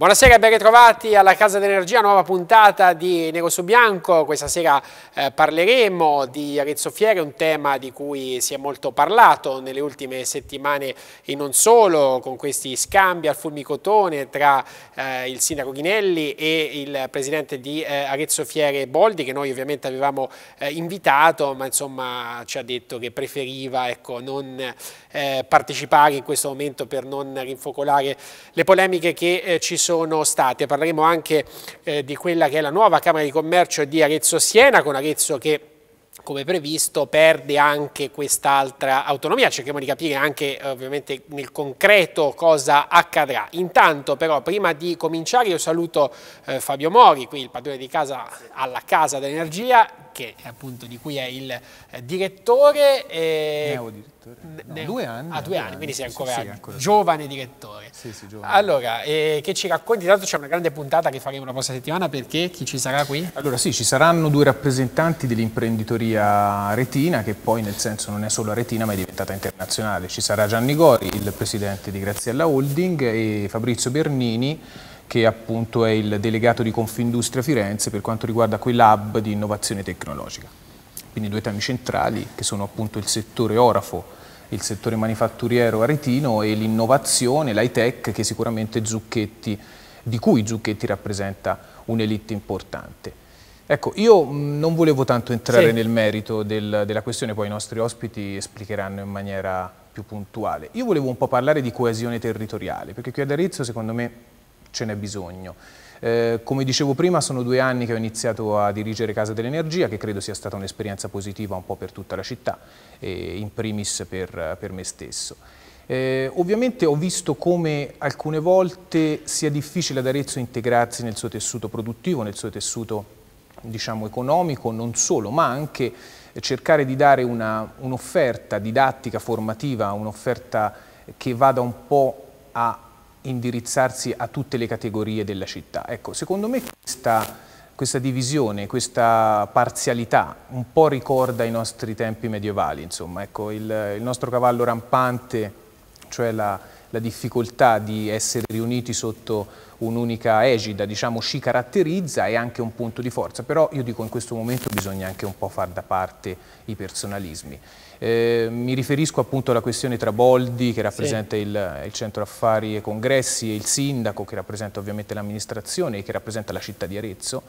Buonasera e ben ritrovati alla Casa dell'Energia, nuova puntata di Nero su Bianco. Questa sera eh, parleremo di Arezzo Fiere, un tema di cui si è molto parlato nelle ultime settimane e non solo, con questi scambi al fulmicotone tra eh, il sindaco Ghinelli e il presidente di eh, Arezzo Fiere Boldi, che noi ovviamente avevamo eh, invitato, ma insomma ci ha detto che preferiva ecco, non eh, partecipare in questo momento per non rinfocolare le polemiche che eh, ci sono sono state. Parleremo anche eh, di quella che è la nuova Camera di Commercio di Arezzo-Siena, con Arezzo che come previsto perde anche quest'altra autonomia, cerchiamo di capire anche eh, ovviamente nel concreto cosa accadrà. Intanto però prima di cominciare io saluto eh, Fabio Mori, qui il padrone di casa alla Casa dell'Energia, che è appunto di cui è il eh, direttore. E... Neodirettore direttore? No, due anni. Ah, due, due anni, anni, quindi sei ancora, sì, sì, ancora giovane direttore. Sì, sì, giovane. Allora, eh, che ci racconti? Tanto c'è una grande puntata che faremo la prossima settimana perché chi ci sarà qui? Allora sì, ci saranno due rappresentanti dell'imprenditoria retina, che poi nel senso non è solo retina, ma è diventata internazionale. Ci sarà Gianni Gori, il presidente di Graziella Holding e Fabrizio Bernini che appunto è il delegato di Confindustria Firenze per quanto riguarda quei lab di innovazione tecnologica quindi due temi centrali che sono appunto il settore orafo il settore manifatturiero aretino e l'innovazione, l'high tech che sicuramente Zucchetti, di cui Zucchetti rappresenta un'elite importante. Ecco, io non volevo tanto entrare sì. nel merito del, della questione, poi i nostri ospiti esplicheranno in maniera più puntuale. Io volevo un po' parlare di coesione territoriale, perché qui ad Arezzo secondo me ce n'è bisogno. Eh, come dicevo prima sono due anni che ho iniziato a dirigere Casa dell'Energia che credo sia stata un'esperienza positiva un po' per tutta la città e in primis per, per me stesso. Eh, ovviamente ho visto come alcune volte sia difficile ad Arezzo integrarsi nel suo tessuto produttivo, nel suo tessuto diciamo, economico, non solo, ma anche cercare di dare un'offerta un didattica, formativa, un'offerta che vada un po' a indirizzarsi a tutte le categorie della città. Ecco, secondo me questa, questa divisione, questa parzialità un po' ricorda i nostri tempi medievali, insomma, ecco, il, il nostro cavallo rampante, cioè la, la difficoltà di essere riuniti sotto un'unica egida, diciamo, ci caratterizza e anche un punto di forza, però io dico in questo momento bisogna anche un po' far da parte i personalismi. Eh, mi riferisco appunto alla questione tra Boldi, che rappresenta sì. il, il, Centro Affari e Congressi, e il Sindaco, che rappresenta ovviamente l'amministrazione e che rappresenta la città di Arezzo,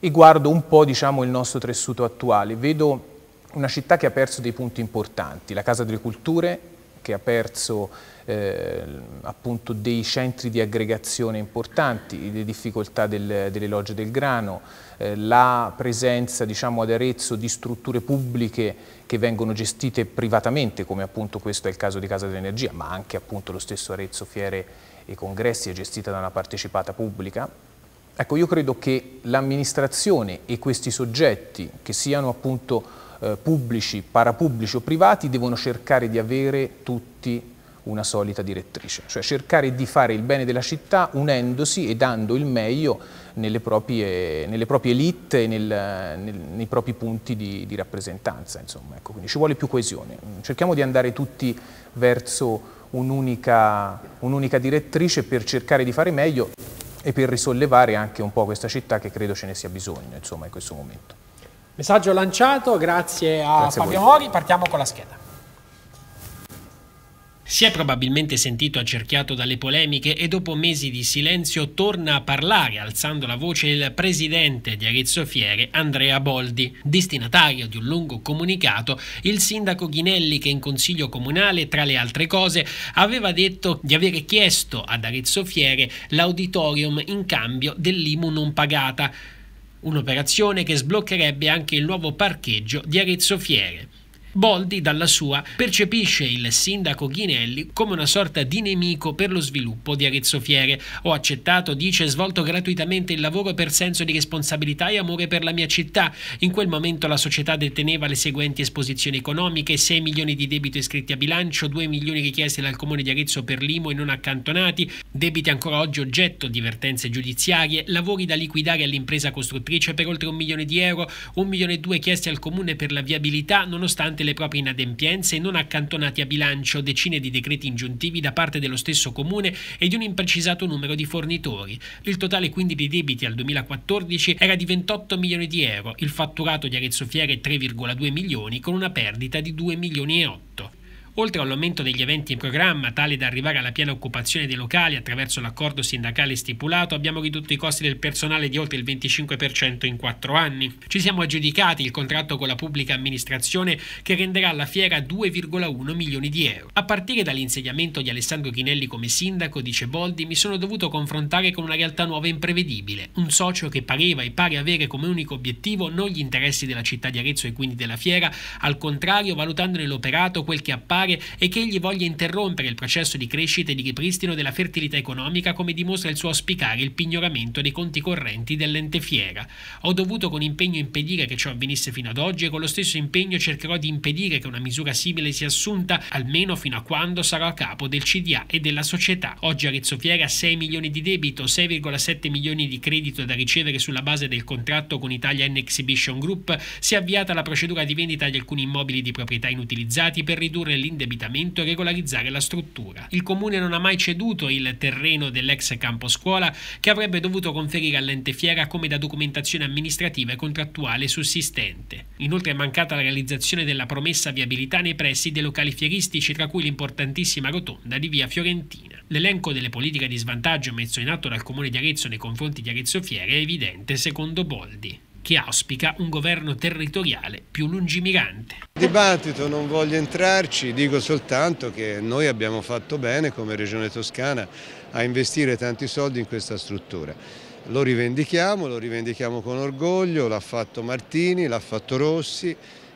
e guardo un po' diciamo, il nostro tessuto attuale. Vedo una città che ha perso dei punti importanti, la Casa delle Culture, che ha perso eh, appunto dei centri di aggregazione importanti, le difficoltà del, delle logge del grano, eh, la presenza diciamo, ad Arezzo di strutture pubbliche che vengono gestite privatamente, come appunto questo è il caso di Casa dell'Energia, ma anche appunto lo stesso Arezzo Fiere e Congressi è gestita da una partecipata pubblica. Ecco, io credo che l'amministrazione e questi soggetti, che siano appunto eh, pubblici, parapubblici o privati, devono cercare di avere tutti una solita direttrice, cioè cercare di fare il bene della città unendosi e dando il meglio nelle proprie, nelle proprie elite, nel, nel, nei propri punti di, di rappresentanza. Insomma, ecco, quindi ci vuole più coesione. Mm, cerchiamo di andare tutti verso un'unica un direttrice per cercare di fare meglio e per risollevare anche un po' questa città che credo ce ne sia bisogno insomma, in questo momento. Messaggio lanciato, grazie a grazie Fabio a Mori, partiamo con la scheda. Si è probabilmente sentito accerchiato dalle polemiche e dopo mesi di silenzio torna a parlare alzando la voce il presidente di Arezzo Fiere Andrea Boldi. Destinatario di un lungo comunicato, il sindaco Ghinelli che in consiglio comunale tra le altre cose aveva detto di avere chiesto ad Arezzo Fiere l'auditorium in cambio dell'IMU non pagata. Un'operazione che sbloccherebbe anche il nuovo parcheggio di Arezzo Fiere. Boldi dalla sua percepisce il sindaco Ghinelli come una sorta di nemico per lo sviluppo di Arezzo Fiere. Ho accettato, dice, svolto gratuitamente il lavoro per senso di responsabilità e amore per la mia città. In quel momento la società deteneva le seguenti esposizioni economiche, 6 milioni di debito iscritti a bilancio, 2 milioni richiesti dal comune di Arezzo per l'IMO e non accantonati, debiti ancora oggi oggetto di vertenze giudiziarie, lavori da liquidare all'impresa costruttrice per oltre un milione di euro, 1 milione e due chiesti al comune per la viabilità, nonostante nonostante le proprie inadempienze, non accantonati a bilancio decine di decreti ingiuntivi da parte dello stesso comune e di un imprecisato numero di fornitori. Il totale quindi dei debiti al 2014 era di 28 milioni di euro, il fatturato di Arezzo Fiere 3,2 milioni con una perdita di 2 milioni e 8. Oltre all'aumento degli eventi in programma, tale da arrivare alla piena occupazione dei locali attraverso l'accordo sindacale stipulato, abbiamo ridotto i costi del personale di oltre il 25% in quattro anni. Ci siamo aggiudicati il contratto con la pubblica amministrazione che renderà alla fiera 2,1 milioni di euro. A partire dall'insediamento di Alessandro Chinelli come sindaco, dice Boldi, mi sono dovuto confrontare con una realtà nuova e imprevedibile, un socio che pareva e pare avere come unico obiettivo non gli interessi della città di Arezzo e quindi della fiera, al contrario valutando nell'operato quel che appare parlamentare e che egli voglia interrompere il processo di crescita e di ripristino della fertilità economica come dimostra il suo auspicare il pignoramento dei conti correnti dell'ente fiera. Ho dovuto con impegno impedire che ciò avvenisse fino ad oggi e con lo stesso impegno cercherò di impedire che una misura simile sia assunta almeno fino a quando sarò a capo del CDA e della società. Oggi Arezzo Fiera ha 6 milioni di debito, 6,7 milioni di credito da ricevere sulla base del contratto con Italia N Exhibition Group, si è avviata la procedura di vendita di alcuni immobili di proprietà inutilizzati per ridurre l'interesse l'indebitamento e regolarizzare la struttura. Il comune non ha mai ceduto il terreno dell'ex campo scuola che avrebbe dovuto conferire all'ente fiera come da documentazione amministrativa e contrattuale sussistente. Inoltre è mancata la realizzazione della promessa viabilità nei pressi dei locali fieristici tra cui l'importantissima rotonda di via Fiorentina. L'elenco delle politiche di svantaggio messo in atto dal comune di Arezzo nei confronti di Arezzo Fiere è evidente secondo Boldi che auspica un governo territoriale più lungimirante. Il dibattito non voglio entrarci, dico soltanto che noi abbiamo fatto bene come Regione Toscana a investire tanti soldi in questa struttura. Lo rivendichiamo, lo rivendichiamo con orgoglio, l'ha fatto Martini, l'ha fatto Rossi,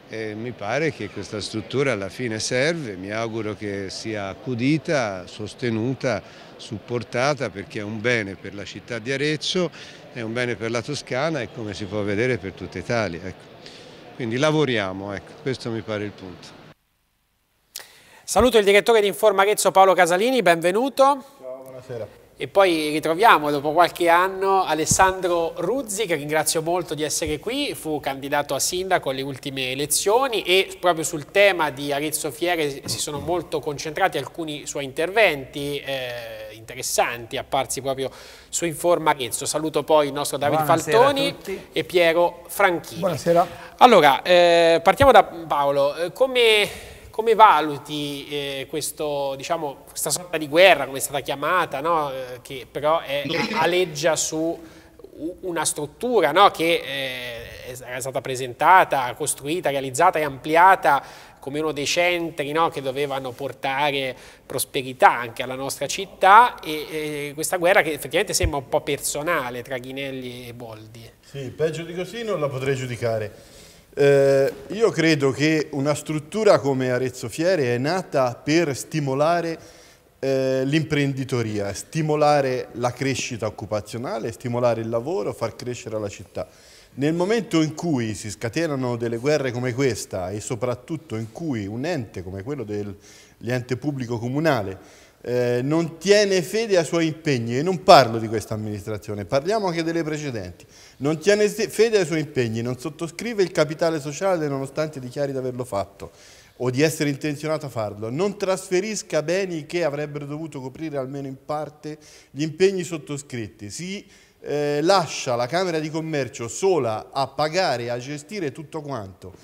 e mi pare che questa struttura alla fine serve, mi auguro che sia accudita, sostenuta, supportata perché è un bene per la città di Arezzo, è un bene per la Toscana e come si può vedere per tutta Italia. Ecco. Quindi lavoriamo, ecco. questo mi pare il punto. Saluto il direttore di Informa Arezzo Paolo Casalini, benvenuto. Ciao, buonasera. E poi ritroviamo dopo qualche anno Alessandro Ruzzi, che ringrazio molto di essere qui, fu candidato a sindaco alle ultime elezioni e proprio sul tema di Arezzo Fiere si sono molto concentrati alcuni suoi interventi eh, interessanti, apparsi proprio su Informa Arezzo. Saluto poi il nostro Davide Faltoni e Piero Franchini. Buonasera. Allora, eh, partiamo da Paolo. Eh, come come valuti eh, questo, diciamo, questa sorta di guerra, come è stata chiamata, no? Eh, che però è, aleggia su una struttura no? che eh, era stata presentata, costruita, realizzata e ampliata come uno dei centri no? che dovevano portare prosperità anche alla nostra città e, e, questa guerra che effettivamente sembra un po' personale tra Ghinelli e Boldi. Sì, peggio di così non la potrei giudicare. Eh, io credo che una struttura come Arezzo Fiere è nata per stimolare eh, l'imprenditoria, stimolare la crescita occupazionale, stimolare il lavoro, far crescere la città. Nel momento in cui si scatenano delle guerre come questa e soprattutto in cui un ente come quello dell'ente pubblico comunale eh, non tiene fede ai suoi impegni, e non parlo di questa amministrazione, parliamo anche delle precedenti, non tiene fede ai suoi impegni, non sottoscrive il capitale sociale nonostante dichiari di averlo fatto o di essere intenzionato a farlo, non trasferisca beni che avrebbero dovuto coprire almeno in parte gli impegni sottoscritti, si eh, lascia la Camera di Commercio sola a pagare e a gestire tutto quanto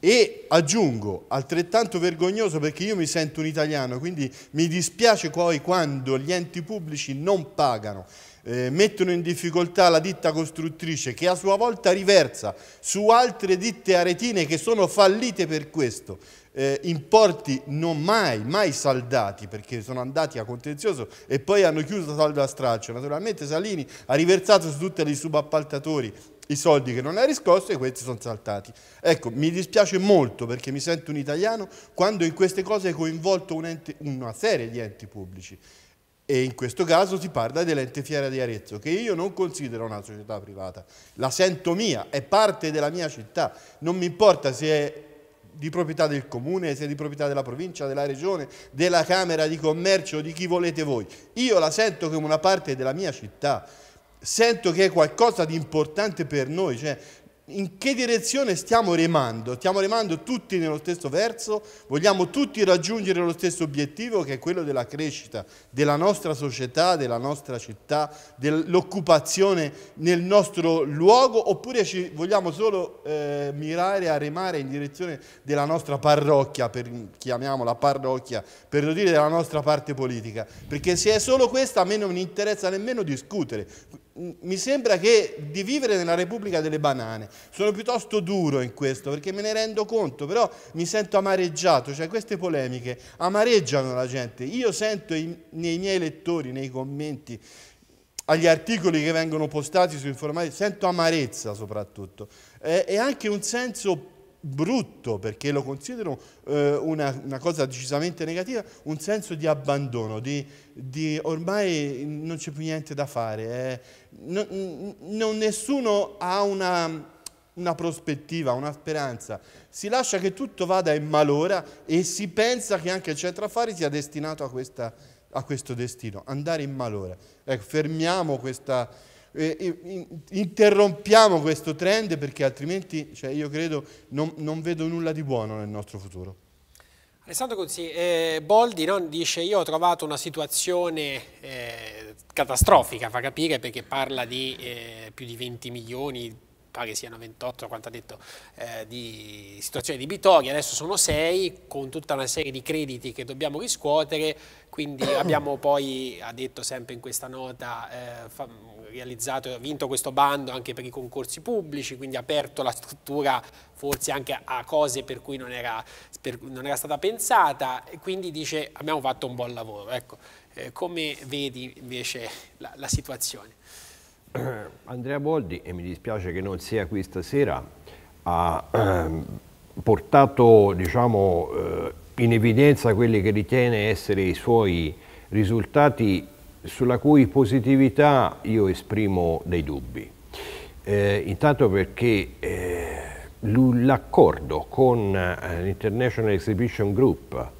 e aggiungo, altrettanto vergognoso perché io mi sento un italiano, quindi mi dispiace poi quando gli enti pubblici non pagano, eh, mettono in difficoltà la ditta costruttrice che a sua volta riversa su altre ditte aretine che sono fallite per questo. Eh, importi non mai, mai saldati perché sono andati a contenzioso e poi hanno chiuso saldo a straccio. Naturalmente Salini ha riversato su tutti i subappaltatori i soldi che non hai riscosso e questi sono saltati. Ecco, mi dispiace molto perché mi sento un italiano quando in queste cose è coinvolto un ente, una serie di enti pubblici e in questo caso si parla dell'ente fiera di Arezzo, che io non considero una società privata, la sento mia, è parte della mia città, non mi importa se è di proprietà del comune, se è di proprietà della provincia, della regione, della Camera di Commercio, di chi volete voi, io la sento come una parte della mia città sento che è qualcosa di importante per noi, cioè in che direzione stiamo remando? Stiamo remando tutti nello stesso verso? Vogliamo tutti raggiungere lo stesso obiettivo che è quello della crescita della nostra società, della nostra città, dell'occupazione nel nostro luogo? Oppure ci vogliamo solo eh, mirare a remare in direzione della nostra parrocchia, per, chiamiamola parrocchia, per non dire della nostra parte politica? Perché se è solo questa a me non mi interessa nemmeno discutere mi sembra che di vivere nella Repubblica delle banane. Sono piuttosto duro in questo perché me ne rendo conto, però mi sento amareggiato, cioè queste polemiche amareggiano la gente. Io sento i, nei miei lettori, nei commenti, agli articoli che vengono postati su informatica, sento amarezza soprattutto eh, e anche un senso brutto, perché lo considero eh, una, una, cosa decisamente negativa, un senso di abbandono, di, di ormai non c'è più niente da fare, eh. non, non, nessuno ha una, una prospettiva, una speranza, si lascia che tutto vada in malora e si pensa che anche il centrafari sia destinato a, questa, a questo destino, andare in malora. Ecco, fermiamo questa eh, interrompiamo questo trend perché altrimenti cioè io credo non, non, vedo nulla di buono nel nostro futuro. Alessandro Cozzi, eh, Boldi no? dice io ho trovato una situazione eh, catastrofica, fa capire perché parla di eh, più di 20 milioni, pare siano 28 quanto ha detto eh, di situazioni debitori, adesso sono 6 con tutta una serie di crediti che dobbiamo riscuotere, quindi abbiamo poi, ha detto sempre in questa nota, eh, realizzato, vinto questo bando anche per i concorsi pubblici, quindi aperto la struttura forse anche a cose per cui non era, per, non era stata pensata, quindi dice abbiamo fatto un buon lavoro. Ecco, eh, come vedi invece la, la situazione? Andrea Boldi, e mi dispiace che non sia qui stasera, ha ehm, portato diciamo, eh, in evidenza quelli che ritiene essere i suoi risultati sulla cui positività io esprimo dei dubbi. Eh, intanto perché eh, l'accordo con eh, l'International Exhibition Group,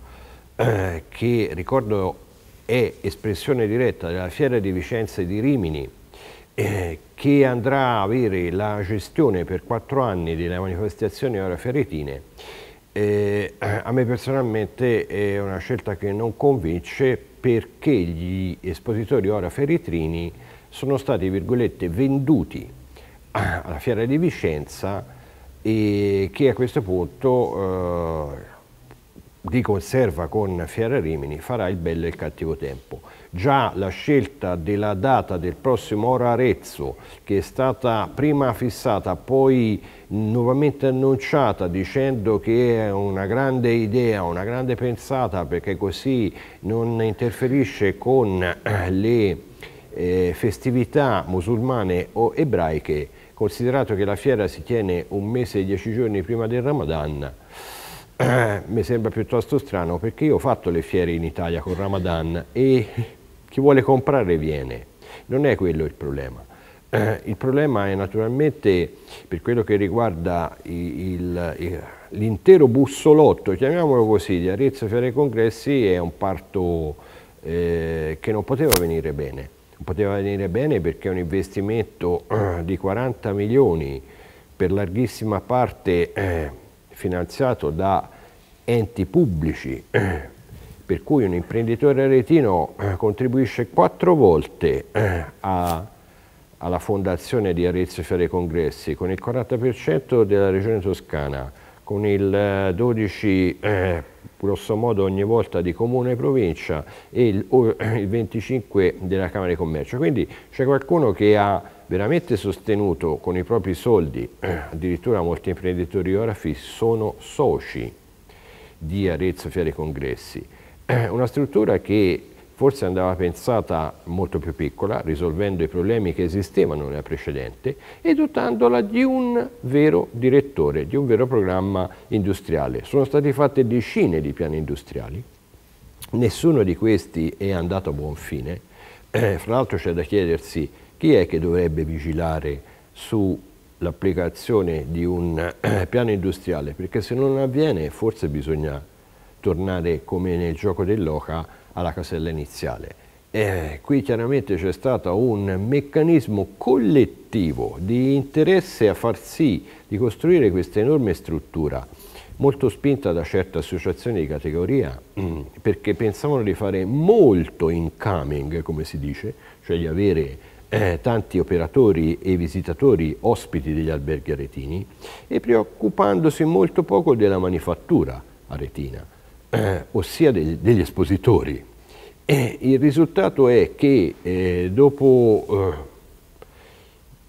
eh, che ricordo è espressione diretta della Fiera di Vicenza e di Rimini, eh, che andrà a avere la gestione per quattro anni delle manifestazioni ora ferretine, eh, a me personalmente è una scelta che non convince perché gli espositori ora feritrini sono stati, virgolette, venduti alla Fiera di Vicenza e che a questo punto eh, di conserva con Fiera Rimini farà il bello e il cattivo tempo. Già la scelta della data del prossimo Ora Arezzo, che è stata prima fissata, poi nuovamente annunciata dicendo che è una grande idea, una grande pensata, perché così non interferisce con eh, le eh, festività musulmane o ebraiche, considerato che la fiera si tiene un mese e dieci giorni prima del Ramadan, eh, mi sembra piuttosto strano perché io ho fatto le fiere in Italia con Ramadan e chi vuole comprare viene, non è quello il problema. Eh, il problema è naturalmente per quello che riguarda l'intero bussolotto, chiamiamolo così, di Arezzo Fiere e Congressi è un parto eh, che non poteva venire bene. Non poteva venire bene perché è un investimento eh, di 40 milioni per larghissima parte eh, finanziato da enti pubblici, per cui un imprenditore aretino eh, contribuisce quattro volte eh, a, alla fondazione di Arezzo Fiere Congressi, con il 40% della regione toscana, con il 12 eh, eh, grosso modo ogni volta di comune e provincia e il, il 25 della Camera di Commercio. Quindi c'è qualcuno che ha veramente sostenuto con i propri soldi, addirittura molti imprenditori orafi sono soci di Arezzo Fiere Congressi, una struttura che forse andava pensata molto più piccola, risolvendo i problemi che esistevano nella precedente e dotandola di un vero direttore, di un vero programma industriale. Sono state fatte decine di piani industriali, nessuno di questi è andato a buon fine, eh, fra l'altro c'è da chiedersi chi è che dovrebbe vigilare sull'applicazione di un eh, piano industriale? Perché se non avviene forse bisogna tornare come nel gioco dell'oca alla casella iniziale. Eh, qui chiaramente c'è stato un meccanismo collettivo di interesse a far sì di costruire questa enorme struttura, molto spinta da certe associazioni di categoria, mm, perché pensavano di fare molto in coming, come si dice, cioè di avere eh, tanti operatori e visitatori ospiti degli alberghi aretini e preoccupandosi molto poco della manifattura aretina, eh, ossia degli, degli espositori. Eh, il risultato è che eh, dopo eh,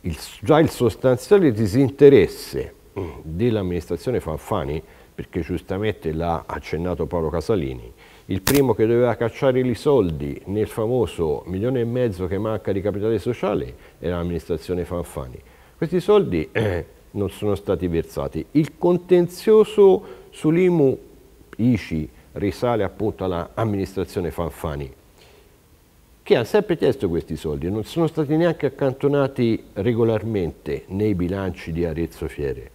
il, già il sostanziale disinteresse mm, dell'amministrazione Fanfani, perché giustamente l'ha accennato Paolo Casalini, il primo che doveva cacciare i soldi nel famoso milione e mezzo che manca di capitale sociale era l'amministrazione Fanfani. Questi soldi eh, non sono stati versati. Il contenzioso sull'IMU ICI risale appunto all'amministrazione Fanfani che ha sempre chiesto questi soldi, non sono stati neanche accantonati regolarmente nei bilanci di Arezzo Fiere.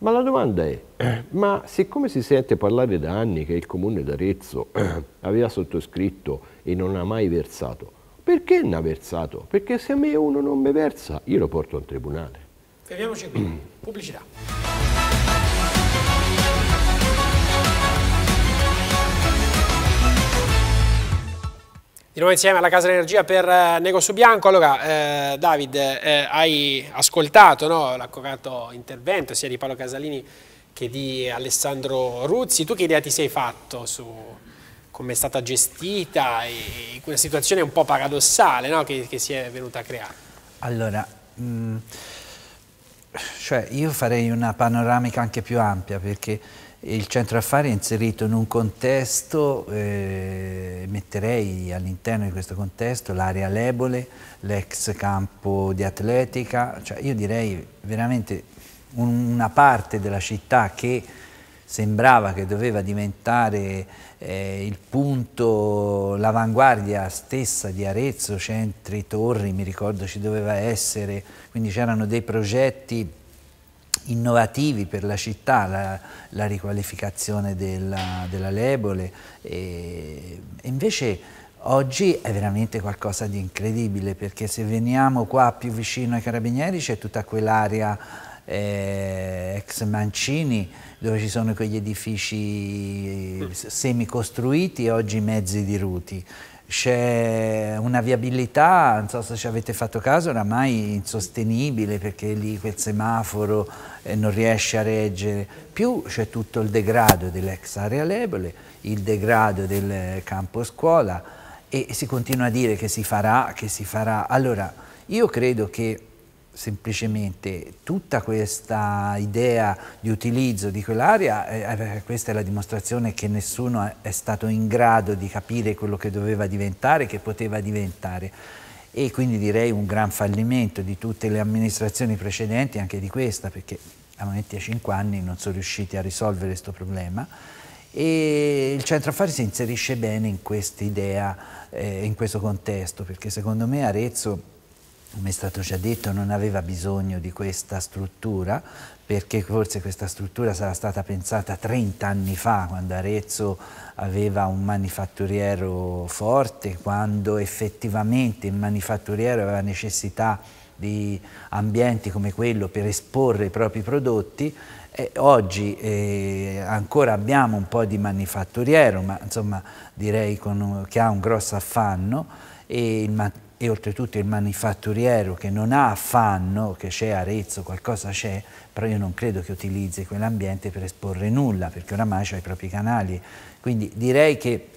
Ma la domanda è, ma siccome si sente parlare da anni che il comune d'Arezzo aveva sottoscritto e non ha mai versato, perché non ha versato? Perché se a me uno non mi versa, io lo porto in tribunale. Fermiamoci qui. Pubblicità. Di nuovo insieme alla Casa dell'Energia per eh, Nego su Bianco. Allora, eh, David, eh, hai ascoltato no, l'accorato intervento sia di Paolo Casalini che di Alessandro Ruzzi. Tu che idea ti sei fatto su come è stata gestita e quella situazione un po' paradossale no, che, che, si è venuta a creare? Allora, mh, mm, cioè io farei una panoramica anche più ampia perché il centro affari è inserito in un contesto, eh, metterei all'interno di questo contesto l'area Lebole, l'ex campo di atletica, cioè io direi veramente una parte della città che sembrava che doveva diventare eh, il punto, l'avanguardia stessa di Arezzo, centri, torri, mi ricordo ci doveva essere, quindi c'erano dei progetti innovativi per la città, la, la riqualificazione della, della Lebole e, e invece Oggi è veramente qualcosa di incredibile perché se veniamo qua più vicino ai Carabinieri c'è tutta quell'area eh, ex Mancini dove ci sono quegli edifici semicostruiti e oggi mezzi diruti c'è una viabilità, non so se ci avete fatto caso, oramai insostenibile perché lì quel semaforo eh, non riesce a reggere, più c'è tutto il degrado dell'ex area lebole, il degrado del campo scuola e si continua a dire che si farà, che si farà. Allora, io credo che semplicemente tutta questa idea di utilizzo di quell'area, eh, eh questa è la dimostrazione che nessuno è stato in grado di capire quello che doveva diventare, che poteva diventare e quindi direi un gran fallimento di tutte le amministrazioni precedenti, anche di questa, perché a momenti cinque anni non sono riusciti a risolvere questo problema e il centro affari si inserisce bene in quest'idea, eh, in questo contesto, perché secondo me Arezzo come è stato già detto, non aveva bisogno di questa struttura perché forse questa struttura sarà stata pensata 30 anni fa quando Arezzo aveva un manifatturiero forte, quando effettivamente il manifatturiero aveva necessità di ambienti come quello per esporre i propri prodotti e oggi eh, ancora abbiamo un po' di manifatturiero, ma insomma direi con, che ha un grosso affanno e il e oltretutto il manifatturiero che non ha affanno, che c'è Arezzo, qualcosa c'è, però io non credo che utilizzi quell'ambiente per esporre nulla, perché oramai c'ha i propri canali. Quindi direi che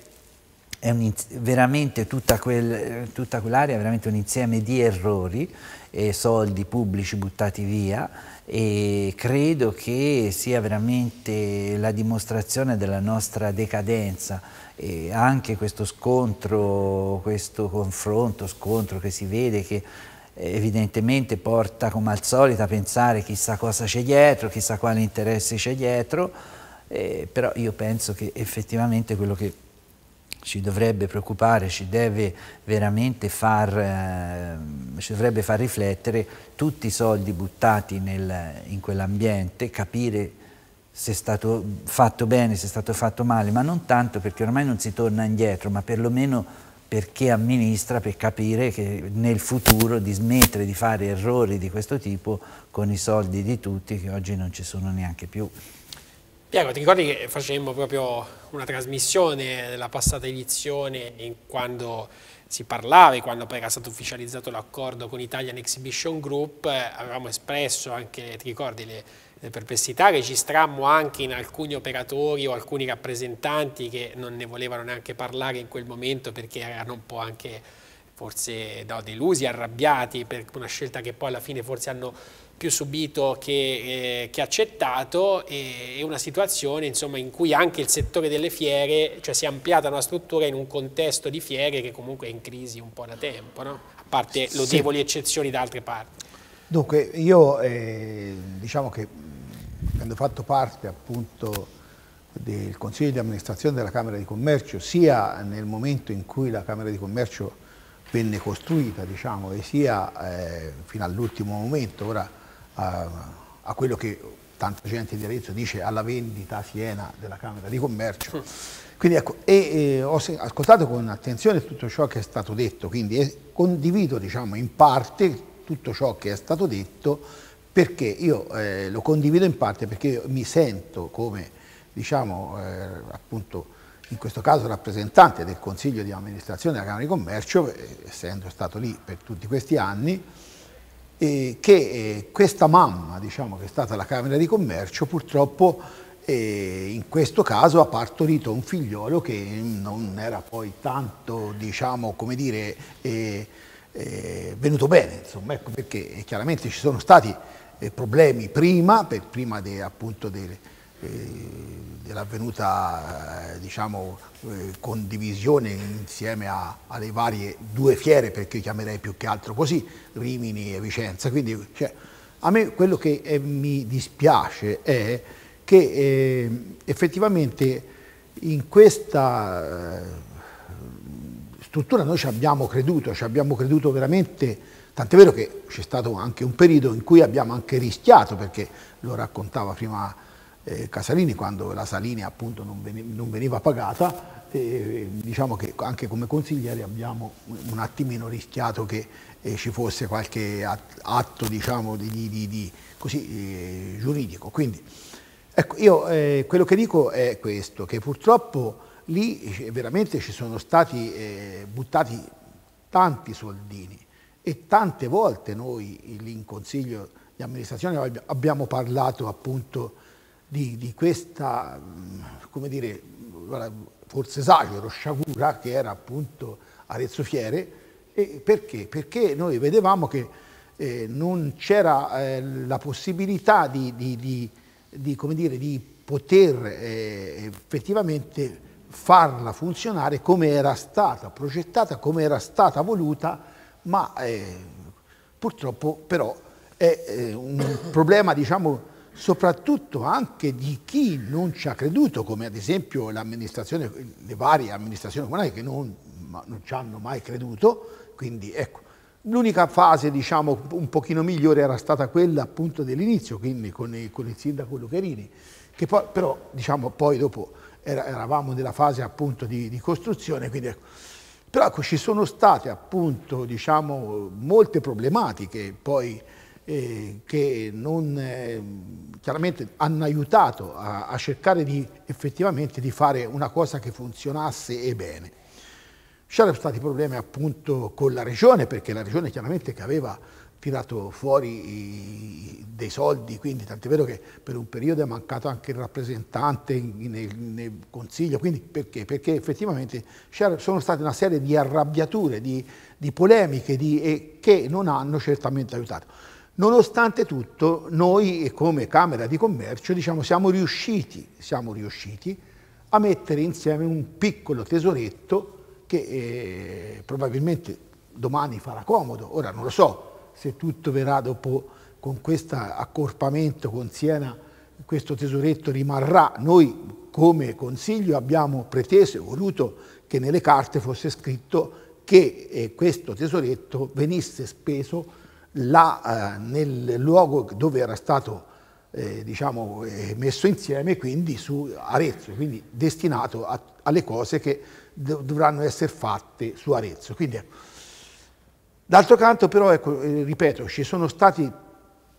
un, veramente tutta, quel, tutta quell'area è veramente un insieme di errori e soldi pubblici buttati via e credo che sia veramente la dimostrazione della nostra decadenza e anche questo scontro, questo confronto, scontro che si vede che evidentemente porta come al solito a pensare chissà cosa c'è dietro, chissà quale interesse c'è dietro, eh, però io penso che effettivamente quello che ci dovrebbe preoccupare, ci deve veramente far, eh, ci dovrebbe far riflettere tutti i soldi buttati nel, in quell'ambiente, capire se è stato fatto bene, se è stato fatto male, ma non tanto perché ormai non si torna indietro, ma perlomeno per chi amministra per capire che nel futuro di smettere di fare errori di questo tipo con i soldi di tutti che oggi non ci sono neanche più. Piero, ti ricordi che facemmo proprio una trasmissione nella passata edizione quando si parlava, quando poi era stato ufficializzato l'accordo con Italian Exhibition Group, eh, avevamo espresso anche, ti ricordi, le eh, perplessità registrammo anche in alcuni operatori o alcuni rappresentanti che non ne volevano neanche parlare in quel momento perché erano un po' anche forse no, delusi, arrabbiati per una scelta che poi alla fine forse hanno più subito che, eh, che accettato e, e, una situazione insomma, in cui anche il settore delle fiere, cioè si è ampliata una struttura in un contesto di fiere che comunque è in crisi un po' da tempo, no? a parte lodevoli sì. eccezioni da altre parti. Dunque io eh, diciamo che avendo fatto parte appunto del Consiglio di amministrazione della Camera di Commercio, sia nel momento in cui la Camera di Commercio venne costruita, diciamo, e sia eh, fino all'ultimo momento, ora a, a quello che tanta gente di Arezzo dice alla vendita Siena della Camera di Commercio. Quindi ecco, e, e, ho ascoltato con attenzione tutto ciò che è stato detto, quindi condivido diciamo, in parte tutto ciò che è stato detto, perché io eh, lo condivido in parte perché mi sento come, diciamo, eh, appunto in questo caso rappresentante del Consiglio di amministrazione della Camera di Commercio, eh, essendo stato lì per tutti questi anni, eh, che questa mamma, diciamo, che è stata la Camera di Commercio, purtroppo eh, in questo caso ha partorito un figliolo che non era poi tanto, diciamo, come dire, eh, eh, venuto bene, insomma, ecco perché eh, chiaramente ci sono stati eh, problemi prima, per, prima de, appunto de, eh, dell'avvenuta eh, diciamo, eh, condivisione insieme a, alle varie due fiere, perché io chiamerei più che altro così, Rimini e Vicenza. Quindi cioè, a me quello che eh, mi dispiace è che effettivamente in questa struttura noi ci abbiamo creduto, ci abbiamo creduto veramente Tant'è vero che c'è stato anche un periodo in cui abbiamo anche rischiato, perché lo raccontava prima eh, Casalini, quando la Salini appunto non, veniva, non veniva pagata, eh, diciamo che anche come consiglieri abbiamo un attimino rischiato che eh, ci fosse qualche atto diciamo, di, di, di, così, eh, giuridico. Quindi ecco, io eh, quello che dico è questo, che purtroppo lì eh, veramente ci sono stati buttati tanti soldini e tante volte noi in Consiglio di amministrazione abbiamo parlato appunto di, di questa, mm, come dire, forse esagero, sciagura che era appunto Arezzo Fiere, e perché? Perché noi vedevamo che eh, non c'era eh, la possibilità di, di, di, dire, di poter eh, effettivamente farla funzionare come era stata progettata, come era stata voluta ma eh, purtroppo però è eh, un problema diciamo soprattutto anche di chi non ci ha creduto, come ad esempio le varie amministrazioni comunali che non, non ci hanno mai creduto, quindi ecco, L'unica fase, diciamo, un pochino migliore era stata quella appunto dell'inizio, quindi con, i, con, il sindaco Lucherini, che poi, però, diciamo, poi dopo era, eravamo nella fase appunto di, di costruzione, quindi ecco, però ecco, ci sono state appunto diciamo, molte problematiche poi eh, che non, eh, chiaramente hanno aiutato a, a, cercare di effettivamente di fare una cosa che funzionasse e bene. C'erano stati problemi appunto con la regione perché la regione chiaramente che aveva tirato fuori dei soldi, quindi tant'è vero che per un periodo è mancato anche il rappresentante nel, nel Consiglio, quindi perché? Perché effettivamente sono state una serie di arrabbiature, di, di polemiche di, eh, che non hanno certamente aiutato. Nonostante tutto, noi come Camera di Commercio diciamo, siamo, riusciti, siamo riusciti a mettere insieme un piccolo tesoretto che eh, probabilmente domani farà comodo, ora non lo so, se tutto verrà dopo con questo accorpamento con Siena, questo tesoretto rimarrà. Noi come Consiglio abbiamo preteso e voluto che nelle carte fosse scritto che eh, questo tesoretto venisse speso là, eh, nel luogo dove era stato eh, diciamo, eh, messo insieme, quindi su Arezzo, quindi destinato a, alle cose che dovranno essere fatte su Arezzo. Quindi, D'altro canto però, ecco, eh, ripeto, ci sono stati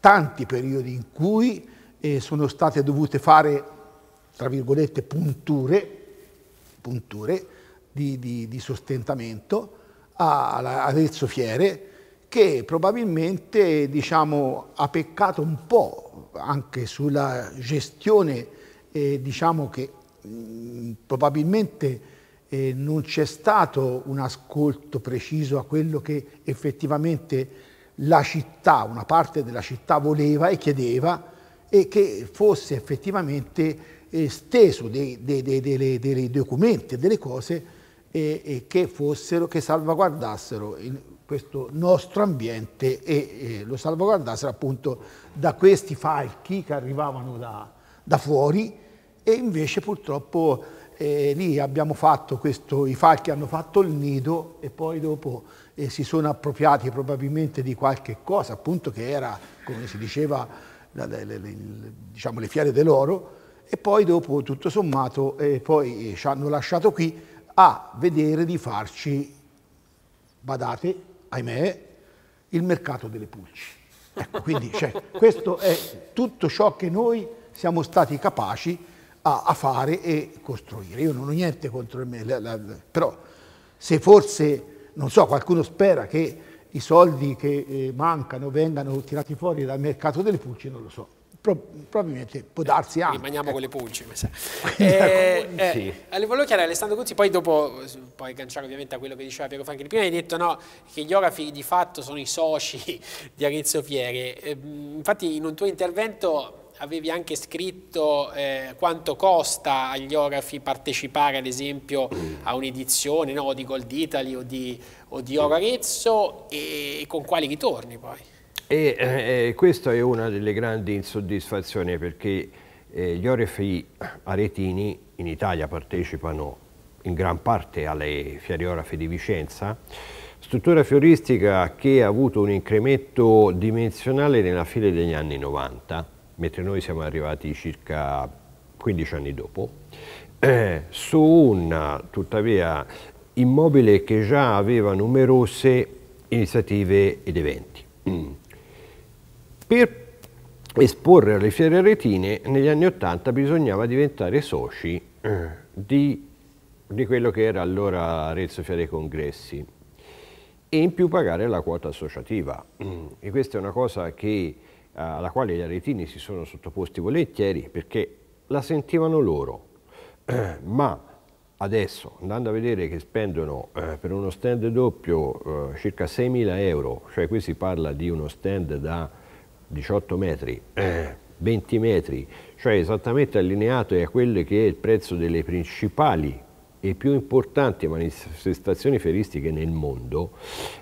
tanti periodi in cui eh, sono state dovute fare, tra virgolette, punture, punture di, di, di sostentamento a, a Fiere, che probabilmente diciamo, ha peccato un po' anche sulla gestione eh, diciamo che mh, mm, probabilmente eh, non c'è stato un ascolto preciso a quello che effettivamente la città, una parte della città voleva e chiedeva e che fosse effettivamente eh, steso dei, dei, dei, dei, documenti, delle cose eh, che, fossero, che salvaguardassero questo nostro ambiente e lo salvaguardassero appunto da questi falchi che arrivavano da, da fuori e invece purtroppo e lì abbiamo fatto questo, i falchi hanno fatto il nido e poi dopo eh, si sono appropriati probabilmente di qualche cosa, appunto che era, come si diceva, la, le, le, le, diciamo, le fiere dell'oro, e poi dopo, tutto sommato, eh, poi eh, ci hanno lasciato qui a vedere di farci, badate, ahimè, il mercato delle pulci. Ecco, quindi cioè, questo è tutto ciò che noi siamo stati capaci a, a fare e costruire. Io non ho niente contro me, la, la, però se forse, non so, qualcuno spera che i soldi che eh, mancano vengano tirati fuori dal mercato delle pulci, non lo so. Pro probabilmente può darsi anche. Rimaniamo ecco. con le ecco. pulci, mi sa. Eh, eh, sì. eh, volevo chiedere Alessandro Guzzi, poi dopo, poi agganciare ovviamente a quello che diceva Piero Franchi, prima hai detto no, che gli orafi di fatto sono i soci di Arezzo Fiere, ehm, infatti in un tuo intervento avevi anche scritto eh, quanto costa agli orafi partecipare ad esempio a un'edizione no, di Gold Italy o di, o di Oro Arezzo e, con quali ritorni poi? E, eh, eh questa è una delle grandi insoddisfazioni perché eh, gli orafi aretini in Italia partecipano in gran parte alle fiere orafi di Vicenza struttura fioristica che ha avuto un incremento dimensionale nella fine degli anni 90 mentre noi siamo arrivati circa 15 anni dopo, eh, su un tuttavia immobile che già aveva numerose iniziative ed eventi. Mm. Per esporre alle fiere retine negli anni 80 bisognava diventare soci eh, di, di, quello che era allora Arezzo Fiere Congressi e in più pagare la quota associativa. Mm. E questa è una cosa che eh, alla quale gli aretini si sono sottoposti volentieri perché la sentivano loro, ma adesso andando a vedere che spendono eh, per uno stand doppio eh, circa 6.000 euro, cioè qui si parla di uno stand da 18 metri, eh, 20 metri, cioè esattamente allineato a quello che è il prezzo delle principali e più importanti manifestazioni feristiche nel mondo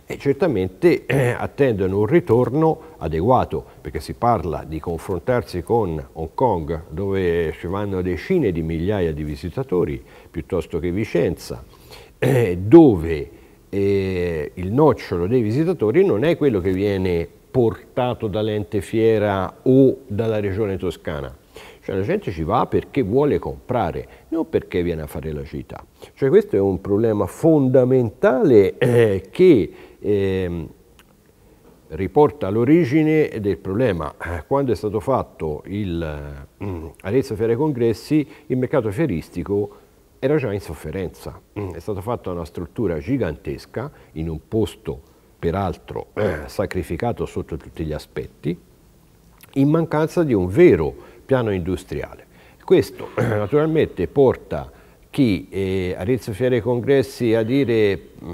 e certamente eh, attendono un ritorno adeguato, perché si parla di confrontarsi con Hong Kong, dove ci vanno decine di migliaia di visitatori, piuttosto che Vicenza, eh, dove eh, il nocciolo dei visitatori non è quello che viene portato dall'ente fiera o dalla regione toscana, cioè la gente ci va perché vuole comprare, non perché viene a fare la città. Cioè questo è un problema fondamentale eh, che eh, riporta all'origine del problema. Quando è stato fatto il eh, Arezzo Fiera Congressi, il mercato fieristico era già in sofferenza. Mm, è stata fatta una struttura gigantesca in un posto peraltro eh, sacrificato sotto tutti gli aspetti, in mancanza di un vero piano industriale. Questo naturalmente porta chi eh, Arezzo Fiere e Congressi a dire mm,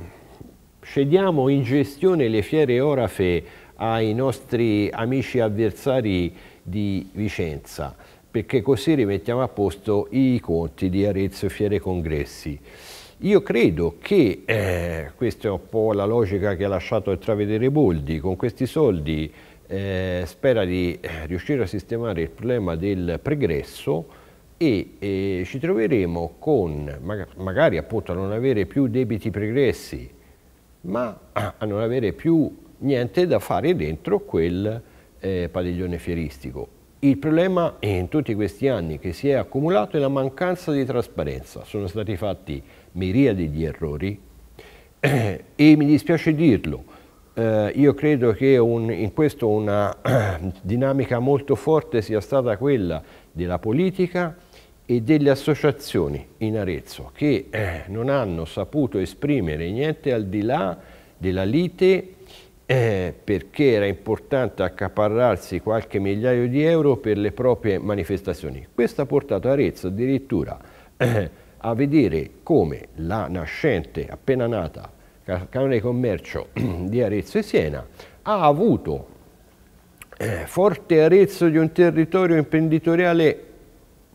cediamo in gestione le fiere orafe ai nostri amici avversari di Vicenza perché così rimettiamo a posto i conti di Arezzo Fiere Congressi. Io credo che, eh, questa è un po' la logica che ha lasciato intravedere Boldi, con questi soldi eh, spera di eh, riuscire a sistemare il problema del pregresso e eh, ci troveremo con, mag magari appunto a non avere più debiti pregressi, ma ah, a non avere più niente da fare dentro quel eh, padiglione fieristico. Il problema in tutti questi anni che si è accumulato è la mancanza di trasparenza. Sono stati fatti miriadi di errori e mi dispiace dirlo, eh, io credo che un, in questo una dinamica molto forte sia stata quella della politica e delle associazioni in Arezzo che eh, non hanno saputo esprimere niente al di là della lite eh, perché era importante accaparrarsi qualche migliaio di euro per le proprie manifestazioni. Questo ha portato Arezzo addirittura eh, a vedere come la nascente, appena nata, Camera di Commercio di Arezzo e Siena, ha avuto eh, forte Arezzo di un territorio imprenditoriale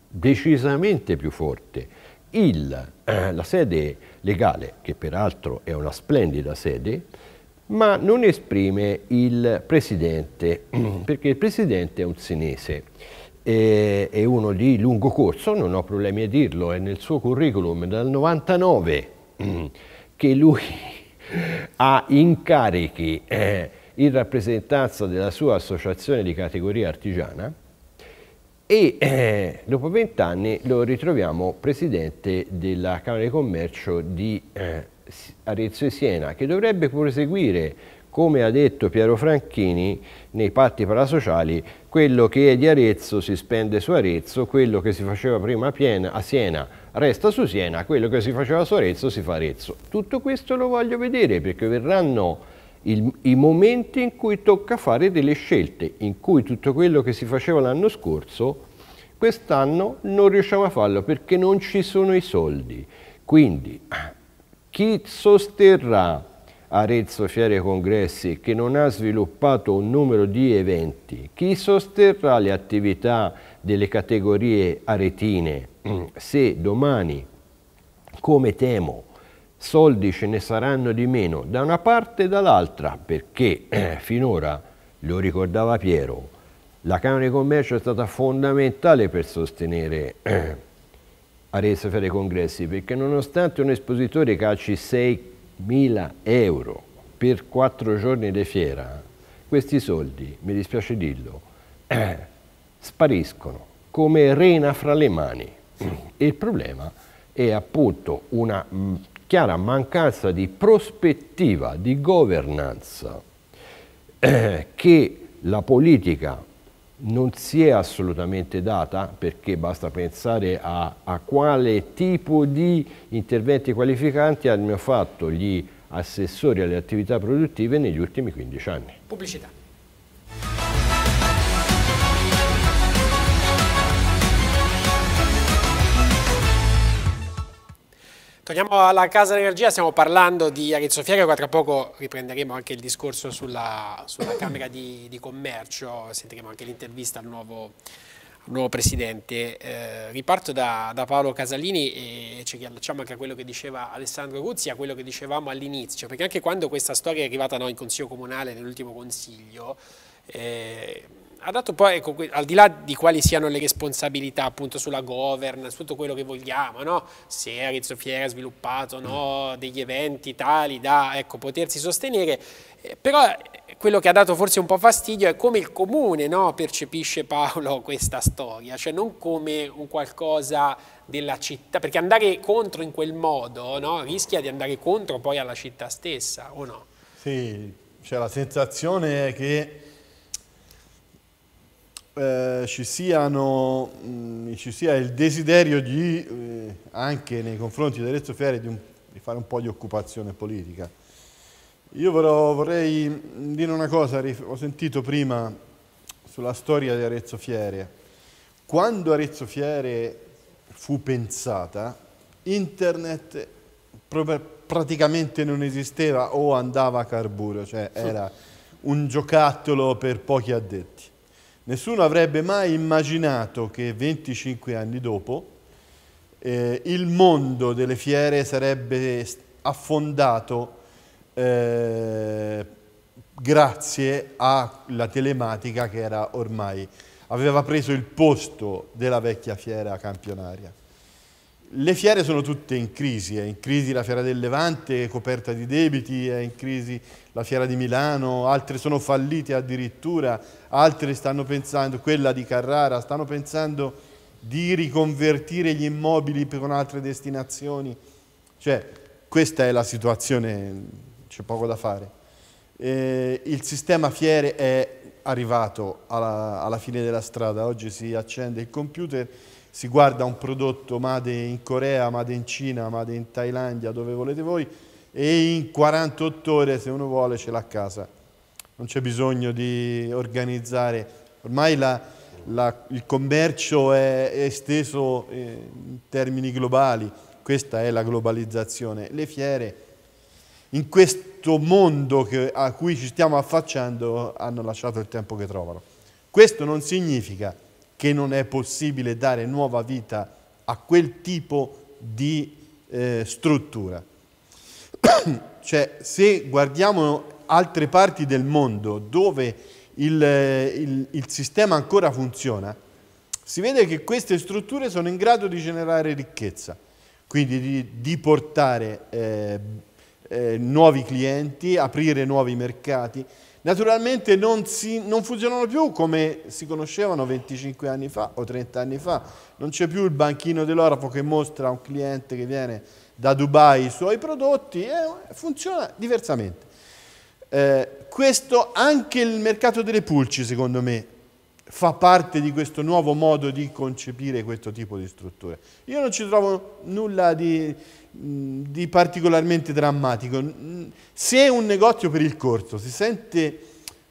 decisamente più forte. Il, eh, la sede legale, che peraltro è una splendida sede, ma non esprime il presidente, perché il presidente è un senese, è uno di lungo corso, non ho problemi a dirlo, è nel suo curriculum dal 99 che lui ha incarichi eh, in rappresentanza della sua associazione di categoria artigiana e eh, dopo vent'anni lo ritroviamo presidente della Camera di Commercio di eh, Arezzo e Siena, che dovrebbe proseguire come ha detto Piero Franchini nei patti parasociali, quello che è di Arezzo si spende su Arezzo, quello che si faceva prima a, Siena resta su Siena, quello che si faceva su Arezzo si fa a Arezzo. Tutto questo lo voglio vedere perché verranno il, i momenti in cui tocca fare delle scelte, in cui tutto quello che si faceva l'anno scorso, quest'anno non riusciamo a farlo perché non ci sono i soldi. Quindi chi sosterrà Arezzo Fiere Congressi che non ha sviluppato un numero di eventi, chi sosterrà le attività delle categorie aretine se domani, come temo, soldi ce ne saranno di meno da una parte e dall'altra perché eh, finora, lo ricordava Piero, la Camera di Commercio è stata fondamentale per sostenere eh, Arezzo Fiere Congressi perché nonostante un espositore calci 6 mila euro per quattro giorni di fiera, questi soldi, mi dispiace dirlo, eh, spariscono come rena fra le mani. Il problema è appunto una mm, chiara mancanza di prospettiva, di governance eh, che la politica non si è assolutamente data, perché basta pensare a, a quale tipo di interventi qualificanti hanno fatto gli assessori alle attività produttive negli ultimi 15 anni. Pubblicità. Torniamo alla Casa dell'Energia, stiamo parlando di Arezzo Fiera, tra poco riprenderemo anche il discorso sulla, sulla Camera di, di, Commercio, sentiremo anche l'intervista al nuovo, nuovo Presidente. Eh, riparto da, da, Paolo Casalini e ci riallacciamo anche a quello che diceva Alessandro Guzzi, a quello che dicevamo all'inizio, perché anche quando questa storia è arrivata no, in Consiglio Comunale, nell'ultimo Consiglio, eh, ha dato poi, ecco, al di là di quali siano le responsabilità appunto sulla governance, tutto quello che vogliamo, no? se Arizzo Fiera ha sviluppato no, mm. degli eventi tali da ecco, potersi sostenere, eh, però eh, quello che ha dato forse un po' fastidio è come il comune no, percepisce Paolo questa storia, cioè non come un qualcosa della città, perché andare contro in quel modo no, rischia di andare contro poi alla città stessa, o no? Sì, cioè la sensazione è che eh, ci, siano, mh, mm, ci, sia il desiderio di, eh, anche nei confronti di Arezzo Fieri di, di, fare un po' di occupazione politica. Io però vorrei mm, dire una cosa, ho sentito prima sulla storia di Arezzo Fiere. Quando Arezzo Fiere fu pensata, internet praticamente non esisteva o andava a carburo, cioè era un giocattolo per pochi addetti. Nessuno avrebbe mai immaginato che 25 anni dopo eh, il mondo delle fiere sarebbe affondato eh, grazie alla telematica che era ormai aveva preso il posto della vecchia fiera campionaria. Le fiere sono tutte in crisi, è in crisi la fiera del Levante, è coperta di debiti, è in crisi la Fiera di Milano, altre sono fallite addirittura, altre stanno pensando, quella di Carrara, stanno pensando di riconvertire gli immobili con altre destinazioni. Cioè, questa è la situazione, c'è poco da fare. Eh, il sistema fiere è arrivato alla, alla fine della strada, oggi si accende il computer, si guarda un prodotto made in Corea, made in Cina, made in Thailandia, dove volete voi, e in 48 ore se uno vuole ce l'ha a casa. Non c'è bisogno di organizzare, ormai la, la, il commercio è, esteso eh, in termini globali, questa è la globalizzazione. Le fiere in questo mondo che, a cui ci stiamo affacciando hanno lasciato il tempo che trovano. Questo non significa che non è possibile dare nuova vita a quel tipo di eh, struttura cioè, se guardiamo altre parti del mondo dove il, il, il sistema ancora funziona, si vede che queste strutture sono in grado di generare ricchezza, quindi di, di portare eh, eh, nuovi clienti, aprire nuovi mercati. Naturalmente non, si, non, funzionano più come si conoscevano 25 anni fa o 30 anni fa, non c'è più il banchino dell'orafo che mostra un cliente che viene da Dubai i suoi prodotti e eh, funziona diversamente. Eh, questo anche il mercato delle pulci, secondo me, fa parte di questo nuovo modo di concepire questo tipo di strutture. Io non ci trovo nulla di, di particolarmente drammatico. Se un negozio per il corso si sente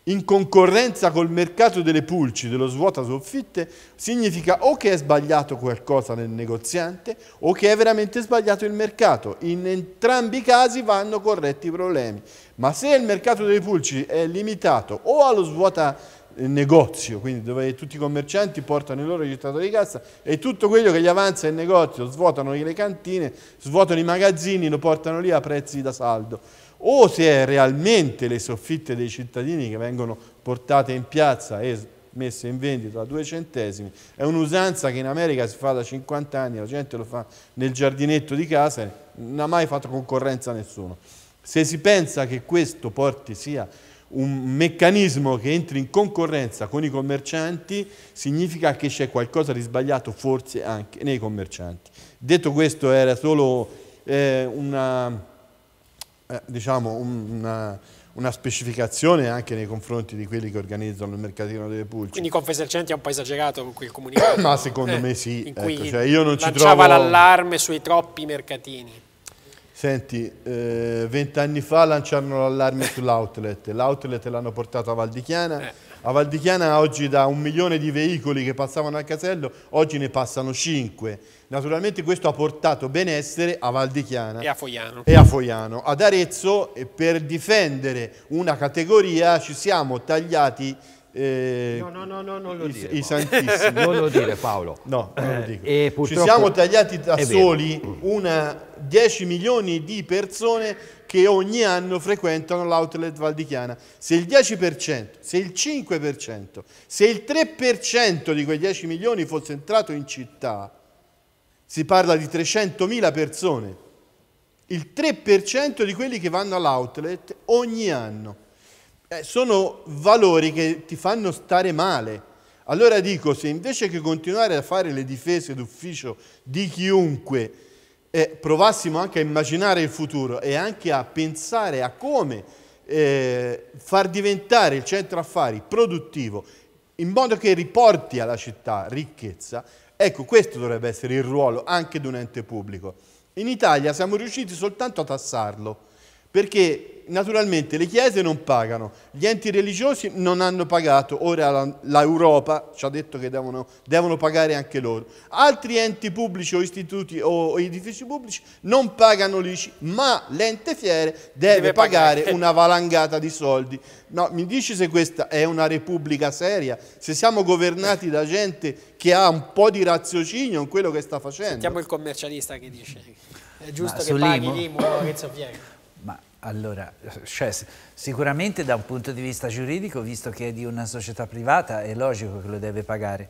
in concorrenza col mercato delle pulci, dello svuota soffitte, significa o che è sbagliato qualcosa nel negoziante o che è veramente sbagliato il mercato. In entrambi i casi vanno corretti i problemi. Ma se il mercato delle pulci è limitato o allo svuota eh, negozio, quindi dove tutti i commercianti portano il loro gettatori di cassa e tutto quello che gli avanza il negozio, svuotano le cantine, svuotano i magazzini, lo portano lì a prezzi da saldo o se è realmente le soffitte dei cittadini che vengono portate in piazza e messe in vendita a due centesimi, è un'usanza che in America si fa da 50 anni, la gente lo fa nel giardinetto di casa, non ha mai fatto concorrenza a nessuno. Se si pensa che questo porti sia un meccanismo che entri in concorrenza con i commercianti, significa che c'è qualcosa di sbagliato forse anche nei commercianti. Detto questo era solo eh, una eh, diciamo una, una, specificazione anche nei confronti di quelli che organizzano il mercatino delle pulci. Quindi Confesercenti è un po' esagerato con quel comunicato. Ma secondo eh, me sì. In cui ecco, cioè io non lanciava ci trovo... l'allarme sui troppi mercatini. Senti, eh, vent'anni eh, fa lanciarono l'allarme sull'outlet, l'outlet l'hanno portato a Val di Chiana, eh. A Valdichiana oggi da un milione di veicoli che passavano al casello, oggi ne passano cinque. Naturalmente questo ha portato benessere a Valdichiana e a Foiano. E a Foiano. Ad Arezzo per difendere una categoria ci siamo tagliati eh, no, no, no, no, non lo i, dire, i Santissimi. non lo dire Paolo. No, non lo eh, dico. Eh, Ci siamo tagliati da soli una, 10 milioni di persone che ogni anno frequentano l'outlet valdichiana. Se il 10%, se il 5%, se il 3% di quei 10 milioni fosse entrato in città, si parla di 300.000 persone, il 3% di quelli che vanno all'outlet ogni anno. Eh, sono valori che ti fanno stare male. Allora dico, se invece che continuare a fare le difese d'ufficio di chiunque, e provassimo anche a immaginare il futuro e anche a pensare a come eh, far diventare il centro affari produttivo in modo che riporti alla città ricchezza, ecco questo dovrebbe essere il ruolo anche di un ente pubblico. In Italia siamo riusciti soltanto a tassarlo perché naturalmente le chiese non pagano, gli enti religiosi non hanno pagato, ora l'Europa ci ha detto che devono, devono, pagare anche loro, altri enti pubblici o istituti o edifici pubblici non pagano l'ICI, ma l'ente fiere deve, deve pagare, pagare una valangata di soldi. No, mi dici se questa è una repubblica seria, se siamo governati da gente che ha un po' di raziocinio in quello che sta facendo. Sentiamo il commercialista che dice è giusto Ma che paghi l'IMU Maurizio Piego allora, cioè, sicuramente da un punto di vista giuridico, visto che è di una società privata, è logico che lo deve pagare.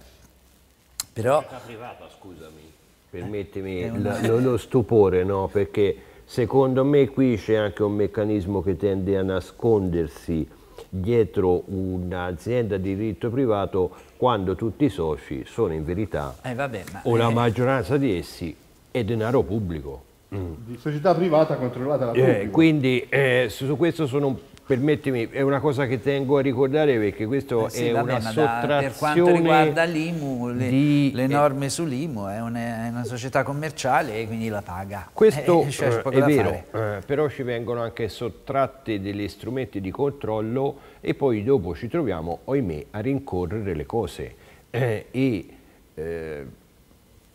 Però... Società privata, scusami, permettimi eh, una... lo, lo, stupore, no? Perché secondo me qui c'è anche un meccanismo che tende a nascondersi dietro un'azienda di diritto privato quando tutti i soci sono in verità eh, vabbè, ma... o la eh, maggioranza di essi è denaro pubblico. Mm. di società privata controllata da pubblico. Eh, quindi eh, su, questo sono permettimi, è una cosa che tengo a ricordare perché questo eh sì, è vabbè, una sottrazione da, per quanto riguarda l'IMU, le, di, le norme eh, sull'IMU è una, è una, società commerciale e quindi la paga. Questo eh, cioè, eh, è vero, eh, però ci vengono anche sottratti degli strumenti di controllo e poi dopo ci troviamo, ohimè, a rincorrere le cose eh, e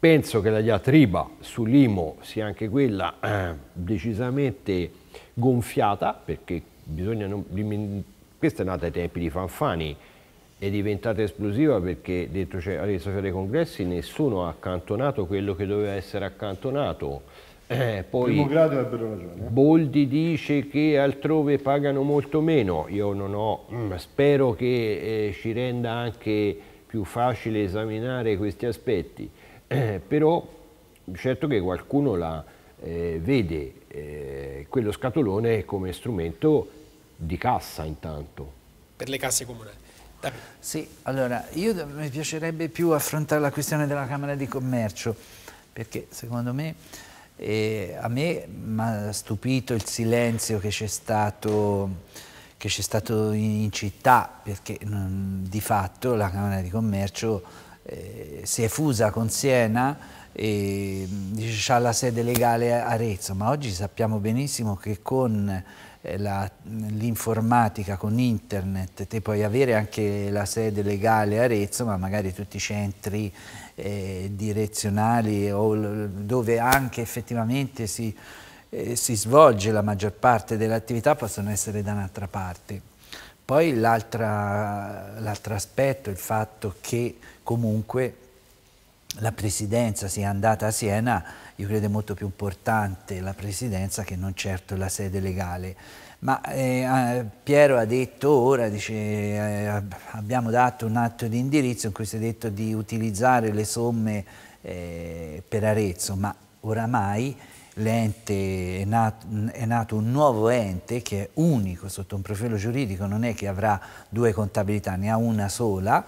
Penso che la diatriba sull'IMO sia anche quella eh, decisamente gonfiata, perché bisogna non... questa è nata ai tempi di Fanfani, è diventata esplosiva perché dentro c'è alla storia dei congressi nessuno ha accantonato quello che doveva essere accantonato. Eh, poi eh. Boldi dice che altrove pagano molto meno, io non ho, mm, spero che eh, ci renda anche più facile esaminare questi aspetti eh, però certo che qualcuno la, eh, vede eh, quello scatolone come strumento di cassa intanto. Per le casse comunali. Sì, allora, io mi piacerebbe più affrontare la questione della Camera di Commercio, perché secondo me, eh, a me mi ha stupito il silenzio che c'è stato che c'è stato in città, perché mh, mm, di fatto la Camera di Commercio eh, si è fusa con Siena e mm, dice, ha la sede legale a Arezzo, ma oggi sappiamo benissimo che con eh, mm, l'informatica con internet, te puoi avere anche la sede legale a Arezzo, ma magari tutti i centri eh, direzionali o, dove anche effettivamente si, eh, si, svolge la maggior parte dell'attività possono essere da un'altra parte. Poi l'altro aspetto, il fatto che comunque la presidenza sia andata a Siena, io credo è molto più importante la presidenza che non certo la sede legale. Ma eh, Piero ha detto ora, dice, eh, abbiamo dato un atto di indirizzo in cui si è detto di utilizzare le somme eh, per Arezzo, ma oramai l'ente è, è nato un nuovo ente che è unico sotto un profilo giuridico, non è che avrà due contabilità, ne ha una sola,